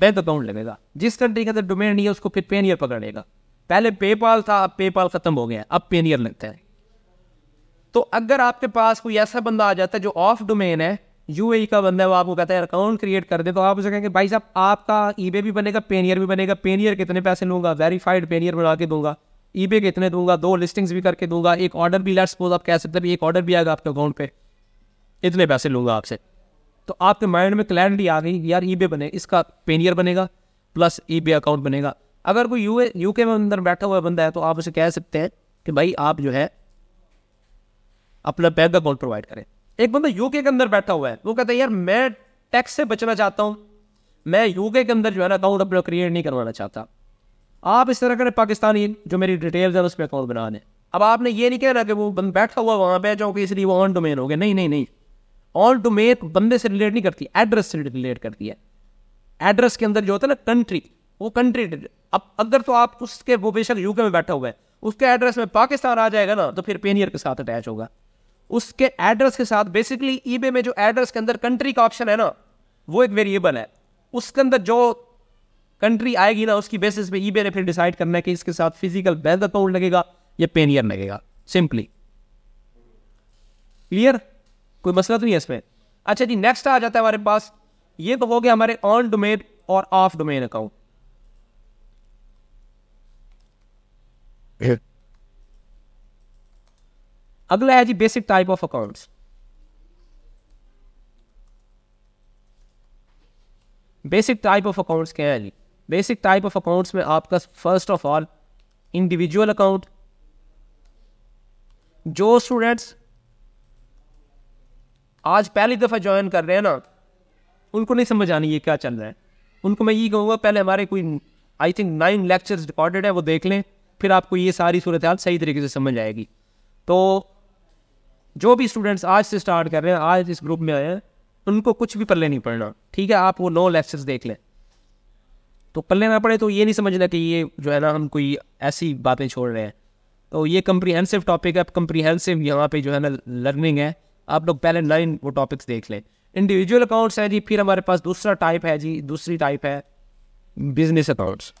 बैंक अकाउंट लगेगा जिस कंट्री के अंदर डोमेन नहीं है उसको फिर पेनियर पकड़ेगा पहले पेपाल था अब पेपाल खत्म हो गया अब पेनियर लगता है तो अगर आपके पास कोई ऐसा बंदा आ जाता है जो ऑफ डोमेन है यू e का बंदा है वो आपको कहता है अकाउंट क्रिएट कर दे तो आप उसे कहेंगे भाई साहब आपका ई भी बनेगा पेनियर भी बनेगा पेनियर कितने पैसे लूँगा वेरीफाइड पेनियर बना के दूंगा ई पे कितने दूंगा दो लिस्टिंग्स भी करके दूंगा एक ऑर्डर भी लेट्स सपोज आप कह सकते हैं एक ऑर्डर भी आएगा आपके अकाउंट पे इतने पैसे लूंगा आपसे तो आपके माइंड में क्लैरिटी आ गई यार ई बने इसका पेनियर बनेगा प्लस ई अकाउंट बनेगा अगर कोई यू यूके में अंदर बैठा हुआ बंदा है तो आप उसे कह सकते हैं कि भाई आप जो है अपना बैंक अकाउंट प्रोवाइड करें एक बंदा यूके के अंदर बैठा हुआ है वो कहता है यार मैं टैक्स से बचना चाहता हूँ मैं यूके के अंदर जो है ना अकाउंट अपना क्रिएट नहीं करवाना चाहता आप इस तरह करें पाकिस्तानी जो मेरी डिटेल्स है उस पर अकाउंट बना दें अब आपने ये नहीं कहना कि वो बंद बैठा हुआ वहाँ पर जो इसलिए वो ऑन डोमेन हो गया नहीं नहीं नहीं ऑन डोमेन बंदे से रिलेट नहीं करती एड्रेस से रिलेट करती है एड्रेस के अंदर जो होता है ना कंट्री वो कंट्री अब अगर तो आप उसके वो बेशक यूके में बैठा हुआ है उसके एड्रेस में पाकिस्तान आ जाएगा ना तो फिर पेनियर के साथ अटैच होगा उसके एड्रेस के साथ बेसिकली ईबे में जो एड्रेस के अंदर कंट्री का ऑप्शन है ना वो एक वेरिएबल है उसके अंदर जो कंट्री आएगी ना उसकी बेसिस पे ईबे ने फिर डिसाइड करना है कि इसके साथ फिजिकल बैंक अकाउंट लगेगा या पेनियर लगेगा सिंपली क्लियर कोई मसला तो नहीं है इसमें अच्छा जी नेक्स्ट आ जाता है हमारे पास ये तो हो गया हमारे ऑन डोमेन और ऑफ डोमेन अकाउंट अगला है जी basic type of accounts basic type of accounts क्या है जी बेसिक टाइप ऑफ अकाउंट्स में आपका first of all individual account जो स्टूडेंट्स आज पहली दफ़ा ज्वाइन कर रहे हैं ना उनको नहीं समझ आनी ये क्या चल रहा है उनको मैं ये कहूँगा पहले हमारे कोई I think nine lectures recorded है वो देख लें फिर आपको ये सारी सूरत हाल सही तरीके से समझ आएगी तो जो भी स्टूडेंट्स आज से स्टार्ट कर रहे हैं आज इस ग्रुप में आए हैं उनको कुछ भी पल्ले नहीं पड़ना ठीक है आप वो नौ लेक्चर्स देख लें तो पल्ले ना पड़े तो ये नहीं समझना कि ये जो है ना हम कोई ऐसी बातें छोड़ रहे हैं तो ये कंप्रीहेंसिव टॉपिक है कम्प्रीहेंसिव यहाँ पे जो है ना लर्निंग है आप लोग पहले नाइन वो टॉपिक्स देख लें इंडिविजुअल अकाउंट्स है जी फिर हमारे पास दूसरा टाइप है जी दूसरी टाइप है बिजनेस अकाउंट्स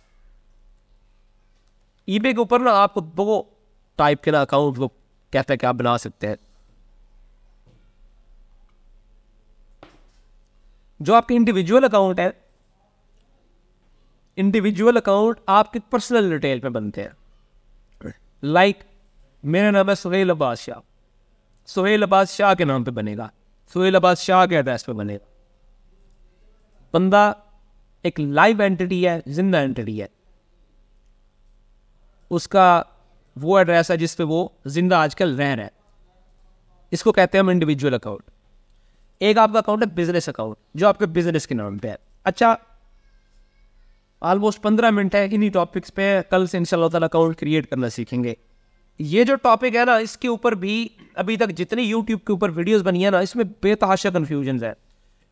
ईबे के ऊपर ना आपको दो टाइप के ना अकाउंट वो कहता है कि आप बना सकते हैं जो आपके इंडिविजुअल अकाउंट है इंडिविजुअल अकाउंट आपके पर्सनल डिटेल पे बनते हैं लाइक like, मेरा नाम है सुहेल अब्बास शाह सुहेल अब्बास शाह के नाम पे बनेगा सुहेल अब्बास शाह के एड्रेस पे बनेगा बंदा एक लाइव एंटिटी है जिंदा एंटिटी है उसका वो एड्रेस है जिस पे वो जिंदा आजकल रह रहा है इसको कहते हैं हम इंडिविजुअल अकाउंट एक आपका अकाउंट है बिजनेस अकाउंट जो आपके बिजनेस के नाम पे है अच्छा ऑलमोस्ट पंद्रह मिनट है इन्हीं टॉपिक्स पे कल से इंशाल्लाह ताला अकाउंट क्रिएट करना सीखेंगे ये जो टॉपिक है ना इसके ऊपर भी अभी तक जितनी यूट्यूब के ऊपर वीडियोज बनी है ना इसमें बेतहाशा कन्फ्यूजन है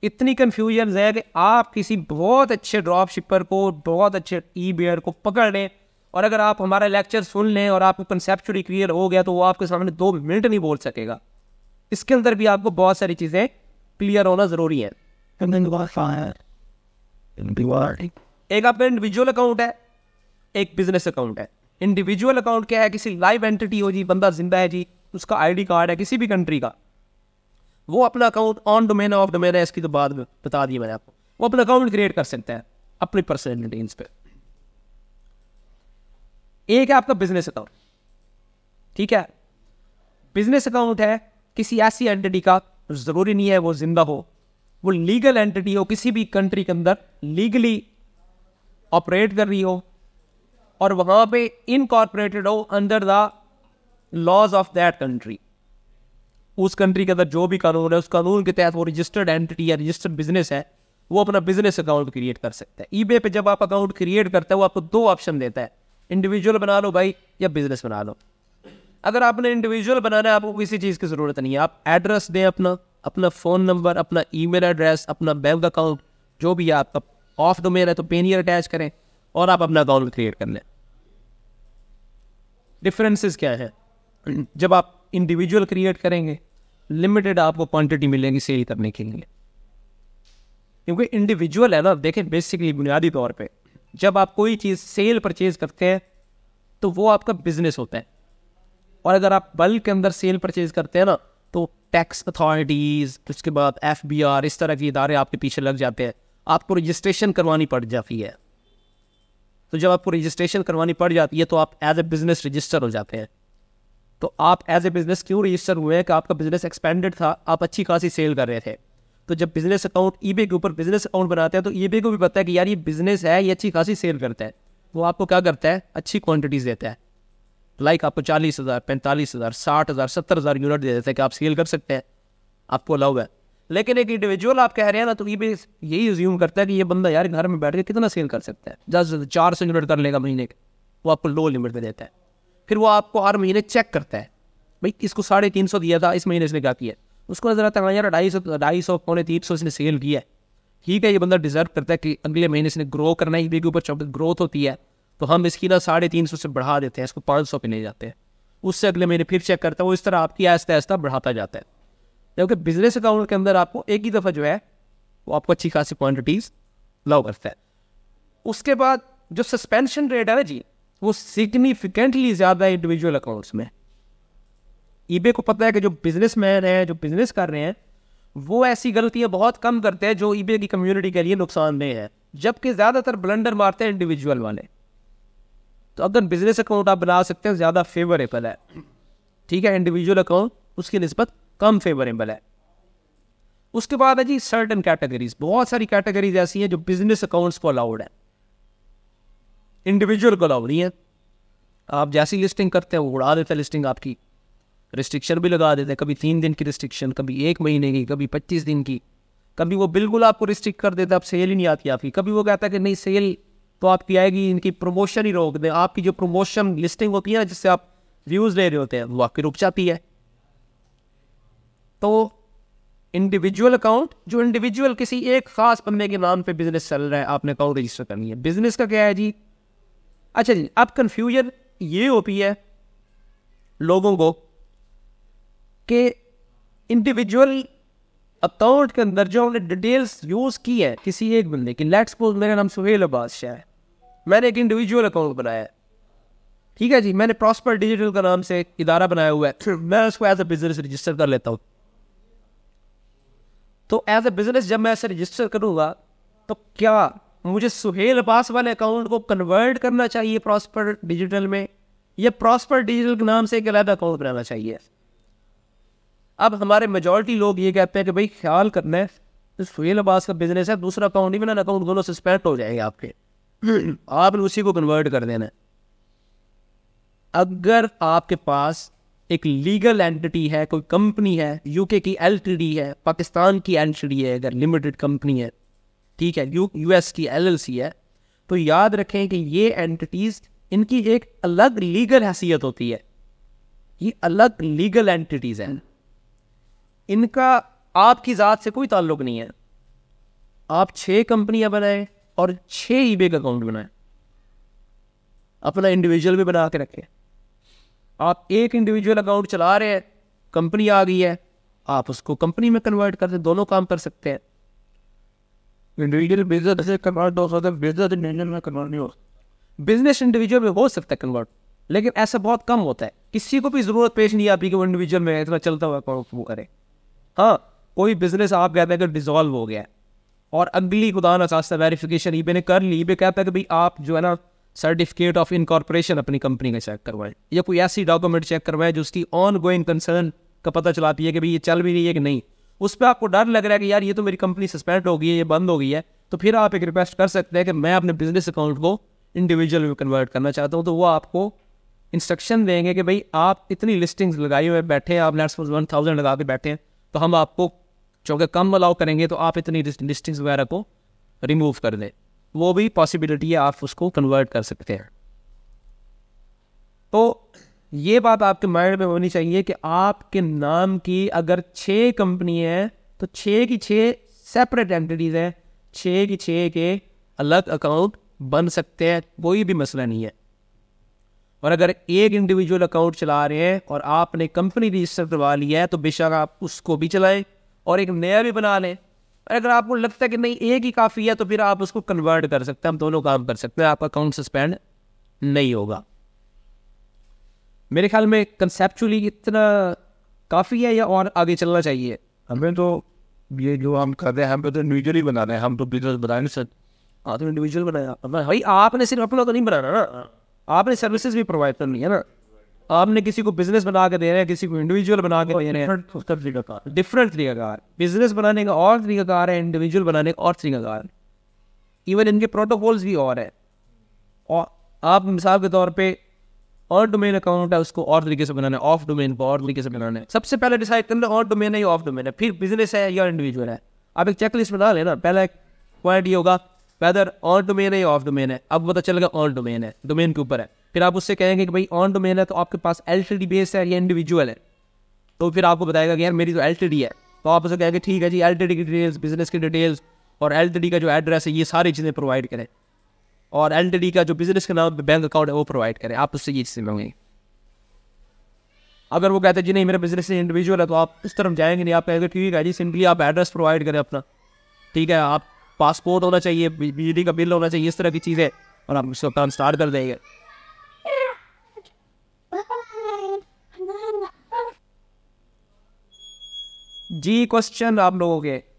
इतनी कन्फ्यूजन है कि आप किसी बहुत अच्छे ड्रॉप शिपर को बहुत अच्छे ई बेयर को पकड़ लें और अगर आप हमारा लेक्चर सुन लें और आपको कंसेप्चुअली क्लियर हो गया तो वो आपके सामने दो मिनट नहीं बोल सकेगा इसके अंदर भी आपको बहुत सारी चीज़ें क्लियर होना जरूरी है एक आपका इंडिविजुअल अकाउंट है एक बिजनेस अकाउंट है इंडिविजुअल अकाउंट क्या है किसी लाइव एंटिटी हो जी बंदा जिंदा है जी उसका आईडी कार्ड है किसी भी कंट्री का वो अपना account on domain off domain है इसकी तो बाद में बता दिए मैंने आपको वो अपना अकाउंट क्रिएट कर सकते हैं अपनी पर्सनल डिटेल्स पे एक है आपका बिजनेस अकाउंट ठीक है बिजनेस अकाउंट है किसी ऐसी एंटिटी का ज़रूरी नहीं है वो ज़िंदा हो वो लीगल एंटिटी हो किसी भी कंट्री के अंदर लीगली ऑपरेट कर रही हो और वहां पे इनकॉर्पोरेटेड हो under the laws of that country उस कंट्री के अंदर जो भी कानून है उस कानून के तहत वो रजिस्टर्ड एंटिटी या रजिस्टर्ड बिजनेस है वो अपना बिजनेस अकाउंट क्रिएट कर सकता है ई पे जब आप अकाउंट क्रिएट करते हैं वो आपको दो ऑप्शन देता है इंडिविजुअल बना लो भाई या बिजनेस बना लो अगर आपने इंडिविजुअल बनाना है आपको किसी चीज़ की ज़रूरत नहीं है आप एड्रेस दें अपना अपना फ़ोन नंबर अपना ई एड्रेस अपना बैंक अकाउंट जो भी है आपका ऑफ डोमेन है तो पेन ईयर अटैच करें और आप अपना अकाउंट क्रिएट कर लें डिफरेंसेस क्या है जब आप इंडिविजुअल क्रिएट करेंगे लिमिटेड आपको क्वांटिटी मिलेगी सेल करने के लिए क्योंकि इंडिविजुअल है ना देखें बेसिकली बुनियादी तौर पे जब आप कोई चीज़ सेल परचेज करते हैं तो वो आपका बिजनेस होता है और अगर आप बल्क के अंदर सेल परचेज करते हैं ना तो टैक्स अथॉरिटीज़ उसके बाद एफ बी आर इस तरह के इदारे आपके पीछे लग जाते हैं आपको रजिस्ट्रेशन करवानी पड़ जाती है तो जब आपको रजिस्ट्रेशन करवानी पड़ जाती है तो आप एज ए बिज़नेस रजिस्टर हो जाते हैं तो आप एज ए बिज़नेस क्यों रजिस्टर हुए हैं कि आपका बिज़नेस एक्सपेंडेड था आप अच्छी खासी सेल कर रहे थे तो जब बिज़नेस अकाउंट ई के ऊपर बिज़नेस अकाउंट बनाते हैं तो ई को भी पता है कि यार ये बिज़नेस है ये अच्छी खासी सेल करता है वो आपको क्या करता है अच्छी क्वान्टिटीज़ देता है लाइक आपको चालीस हज़ार पैंतालीस हज़ार साठ हज़ार सत्तर हज़ार यूनिट दे देते हैं कि आप सेल कर सकते हैं आपको अलाउ है लेकिन एक इंडिविजुअल आप कह रहे हैं ना तो ये भी यही रिज्यूम करता है कि ये बंदा यार घर में बैठ के कितना सेल कर सकता है ज़्यादा से ज़्यादा चार सौ यूनिट कर लेगा महीने के वो आपको लो लिमिट में देता है फिर वो आपको हर महीने चेक करता है भाई इसको साढ़े तीन सौ दिया था इस महीने इसने क्या किया उसको नजर आता है हाँ यार ढाई सौ ढाई सौ पौने तीन सौ इसने सेल किया है ठीक है ये बंदा डिजर्व करता है कि अगले महीने इसने ग्रो करना है ईबे के ऊपर ग्रोथ होती है तो हम इसकी ना साढ़े तीन सौ से बढ़ा देते हैं इसको पाँच सौ पे ले जाते हैं उससे अगले महीने फिर चेक करता हूँ इस तरह आपकी आहिस्ता आहिस्ता बढ़ाता जाता है जबकि बिजनेस अकाउंट के अंदर आपको एक ही दफ़ा जो है वो आपको अच्छी खासी क्वान्टिटीज़ लव करता है उसके बाद जो सस्पेंशन रेट है ना जी वो सिग्निफिकेंटली ज़्यादा है इंडिविजुअल अकाउंट्स में ईबे को पता है कि जो बिजनेस मैन है जो बिजनेस कर रहे हैं वो ऐसी गलतियां बहुत कम करते हैं जो ईबे की कम्युनिटी के लिए नुकसानदेह है जबकि ज़्यादातर ब्लंडर मारते हैं इंडिविजुअल वाले तो अगर बिजनेस अकाउंट आप बना सकते हैं ज़्यादा फेवरेबल है ठीक है इंडिविजुअल अकाउंट उसकी नस्बत कम फेवरेबल है उसके बाद है जी सर्टन कैटेगरीज बहुत सारी कैटेगरीज ऐसी हैं जो बिजनेस अकाउंट्स को अलाउड है इंडिविजुअल को अलाउड नहीं है आप जैसी लिस्टिंग करते हैं वो उड़ा देते हैं लिस्टिंग आपकी रिस्ट्रिक्शन भी लगा देते हैं कभी तीन दिन की रिस्ट्रिक्शन कभी एक महीने की कभी पच्चीस दिन की कभी वो बिल्कुल आपको रिस्ट्रिक्ट कर देता है अब सेल ही नहीं आती आपकी कभी वो कहता है कि नहीं सेल तो आपकी आएगी इनकी प्रमोशन ही रोक दें आपकी जो प्रमोशन लिस्टिंग होती है ना जिससे आप व्यूज़ ले रहे होते हैं वो आपकी रुक जाती है तो इंडिविजुअल अकाउंट जो इंडिविजुअल किसी एक खास बंदे के नाम पे बिजनेस चल रहा है आपने अकाउंट रजिस्टर करनी है बिजनेस का क्या है जी अच्छा जी अब कंफ्यूजन ये होती है लोगों को कि इंडिविजुअल अकाउंट के अंदर जो हमने डिटेल्स यूज़ की है किसी एक बंदे की लेट्स सपोज मेरा नाम सुहेल अब्बास शाह है मैंने एक इंडिविजुअल अकाउंट बनाया है ठीक है जी मैंने प्रॉस्पर डिजिटल का नाम से इदारा बनाया हुआ है मैं उसको एज ए बिजनेस रजिस्टर कर लेता हूँ तो एज ए बिजनेस जब मैं ऐसे रजिस्टर करूँगा तो क्या मुझे सुहेल अब्बास वाले अकाउंट को कन्वर्ट करना चाहिए प्रॉस्पर डिजिटल में या प्रॉस्पर डिजिटल के नाम से एक अलग अकाउंट बनाना चाहिए अब हमारे मेजोरिटी लोग ये कहते हैं कि भाई ख्याल करना है सुहेल अब्बास का बिजनेस है दूसरा अकाउंट ही बनाना अकाउंट दोनों सस्पेंड हो जाएंगे आपके आपने उसी को कन्वर्ट कर देना है अगर आपके पास एक लीगल एंटिटी है कोई कंपनी है यूके की एल है पाकिस्तान की एल है अगर लिमिटेड कंपनी है ठीक है यू यूएस की एल है तो याद रखें कि ये एंटिटीज इनकी एक अलग लीगल हैसियत होती है ये अलग लीगल एंटिटीज हैं इनका आपकी ज़ात से कोई ताल्लुक नहीं है आप छह कंपनियां बनाएं और छह ई का अकाउंट बनाए अपना इंडिविजुअल भी बना के रखे आप एक इंडिविजुअल अकाउंट चला रहे हैं कंपनी आ गई है आप उसको कंपनी में कन्वर्ट करते दोनों काम कर सकते हैं इंडिविजुअल बिजनेस बिजनेस इंडिविजुअल में कन्वर्ट नहीं हो सकता बिजनेस इंडिविजुअल में हो सकता है कन्वर्ट लेकिन ऐसा बहुत कम होता है किसी को भी ज़रूरत पेश नहीं आती कि वो इंडिविजुअल में इतना चलता हुआ अकाउंट वो करे हाँ कोई बिजनेस आप कहते हैं अगर डिजॉल्व हो गया है और अगली खुदा चाहता वेरीफिकेशन ई ने कर ली ई कहता है कि भाई आप जो है ना सर्टिफिकेट ऑफ इनकॉर्पोरेशन अपनी कंपनी का चेक करवाएं या कोई ऐसी डॉक्यूमेंट चेक करवाएं जो उसकी ऑन गोइंग कंसर्न का पता चलाती है कि भाई ये चल भी रही है कि नहीं उस पर आपको डर लग रहा है कि यार ये तो मेरी कंपनी सस्पेंड हो गई है ये बंद हो गई है तो फिर आप एक रिक्वेस्ट कर सकते हैं कि मैं अपने बिजनेस अकाउंट को इंडिविजुअल में कन्वर्ट करना चाहता हूँ तो वो आपको इंस्ट्रक्शन देंगे कि भाई आप इतनी लिस्टिंग्स लगाई हुए बैठे हैं आप लेट्स वन थाउजेंड लगा के बैठे हैं तो हम आपको जो अगर कम अलाउ करेंगे तो आप इतनी डिस्टिंग्स वगैरह को रिमूव कर दें वो भी पॉसिबिलिटी है आप उसको कन्वर्ट कर सकते हैं तो ये बात आपके माइंड में होनी चाहिए कि आपके नाम की अगर छः कंपनी है तो छः की छः सेपरेट एंटिटीज़ हैं छः की छः के अलग अकाउंट बन सकते हैं कोई भी मसला नहीं है और अगर एक इंडिविजुअल अकाउंट चला रहे हैं और आपने कंपनी रजिस्टर करवा लिया है तो बेशक आप उसको भी चलाएं और एक नया भी बना लें अगर आपको लगता है कि नहीं एक ही काफ़ी है तो फिर आप उसको कन्वर्ट कर सकते हैं हम दोनों काम कर सकते हैं आपका अकाउंट सस्पेंड नहीं होगा मेरे ख्याल में कंसेप्चुअली इतना काफ़ी है या और आगे चलना चाहिए हमें तो ये जो हम कर रहे हैं हम तो इंडिविजुअल ही रहे हैं हम तो बिजनेस बनाए ना सर हाँ तो इंडिविजुअल बनाया भाई आपने सिर्फ अपना तो नहीं बनाना ना आपने सर्विसेज भी प्रोवाइड करनी है ना आपने किसी को बिजनेस बना के दे रहे हैं किसी को इंडिविजुअल बना के दे रहे हैं तरीकाकार डिफरेंट तरीकाकार बिजनेस बनाने का और तरीकाकार है इंडिविजुअल बनाने का और तरीकाकार इवन इनके प्रोटोकॉल्स भी और है और आप मिसाल के तौर पे और डोमेन अकाउंट है उसको और तरीके से बनाना है ऑफ डोमेन को और तरीके से बनाना है सबसे पहले डिसाइड करना और डोमेन है या ऑफ डोमेन है फिर बिजनेस है या इंडिविजुअल है आप एक चेक लिस्ट बना लेना पहला एक पॉइंट ये होगा वेदर ऑन डोमेन है या ऑफ डोमेन है अब पता तो चलेगा ऑल डोमेन है डोमेन के ऊपर है फिर आप उससे कहेंगे कि भाई ऑन डोमेन है तो आपके पास एल टी डी बेस है या इंडिविजुअल है तो फिर आपको बताएगा कि यार मेरी तो एल टी डी है तो आप उसे कहेंगे ठीक है जी एल टी डी की डिटेल्स बिजनेस की डिटेल्स और एल टी डी का जो एड्रेस है ये सारी चीज़ें प्रोवाइड करें और एल टी डी का जो बिजनेस का नाम बैंक अकाउंट है वो प्रोवाइड करें आप उससे ये चीज़ें मांगेंगे अगर वो कहते हैं जी नहीं मेरा बिजनेस इंडिविजुअल है तो आप इस तरफ जाएंगे नहीं आप कहेंगे ठीक है जी सिंपली आप एड्रेस प्रोवाइड करें अपना ठीक है आप पासपोर्ट होना चाहिए बिजली का बिल होना चाहिए इस तरह की चीज़ें और आप उसका काम स्टार्ट कर देंगे जी क्वेश्चन आप लोगों के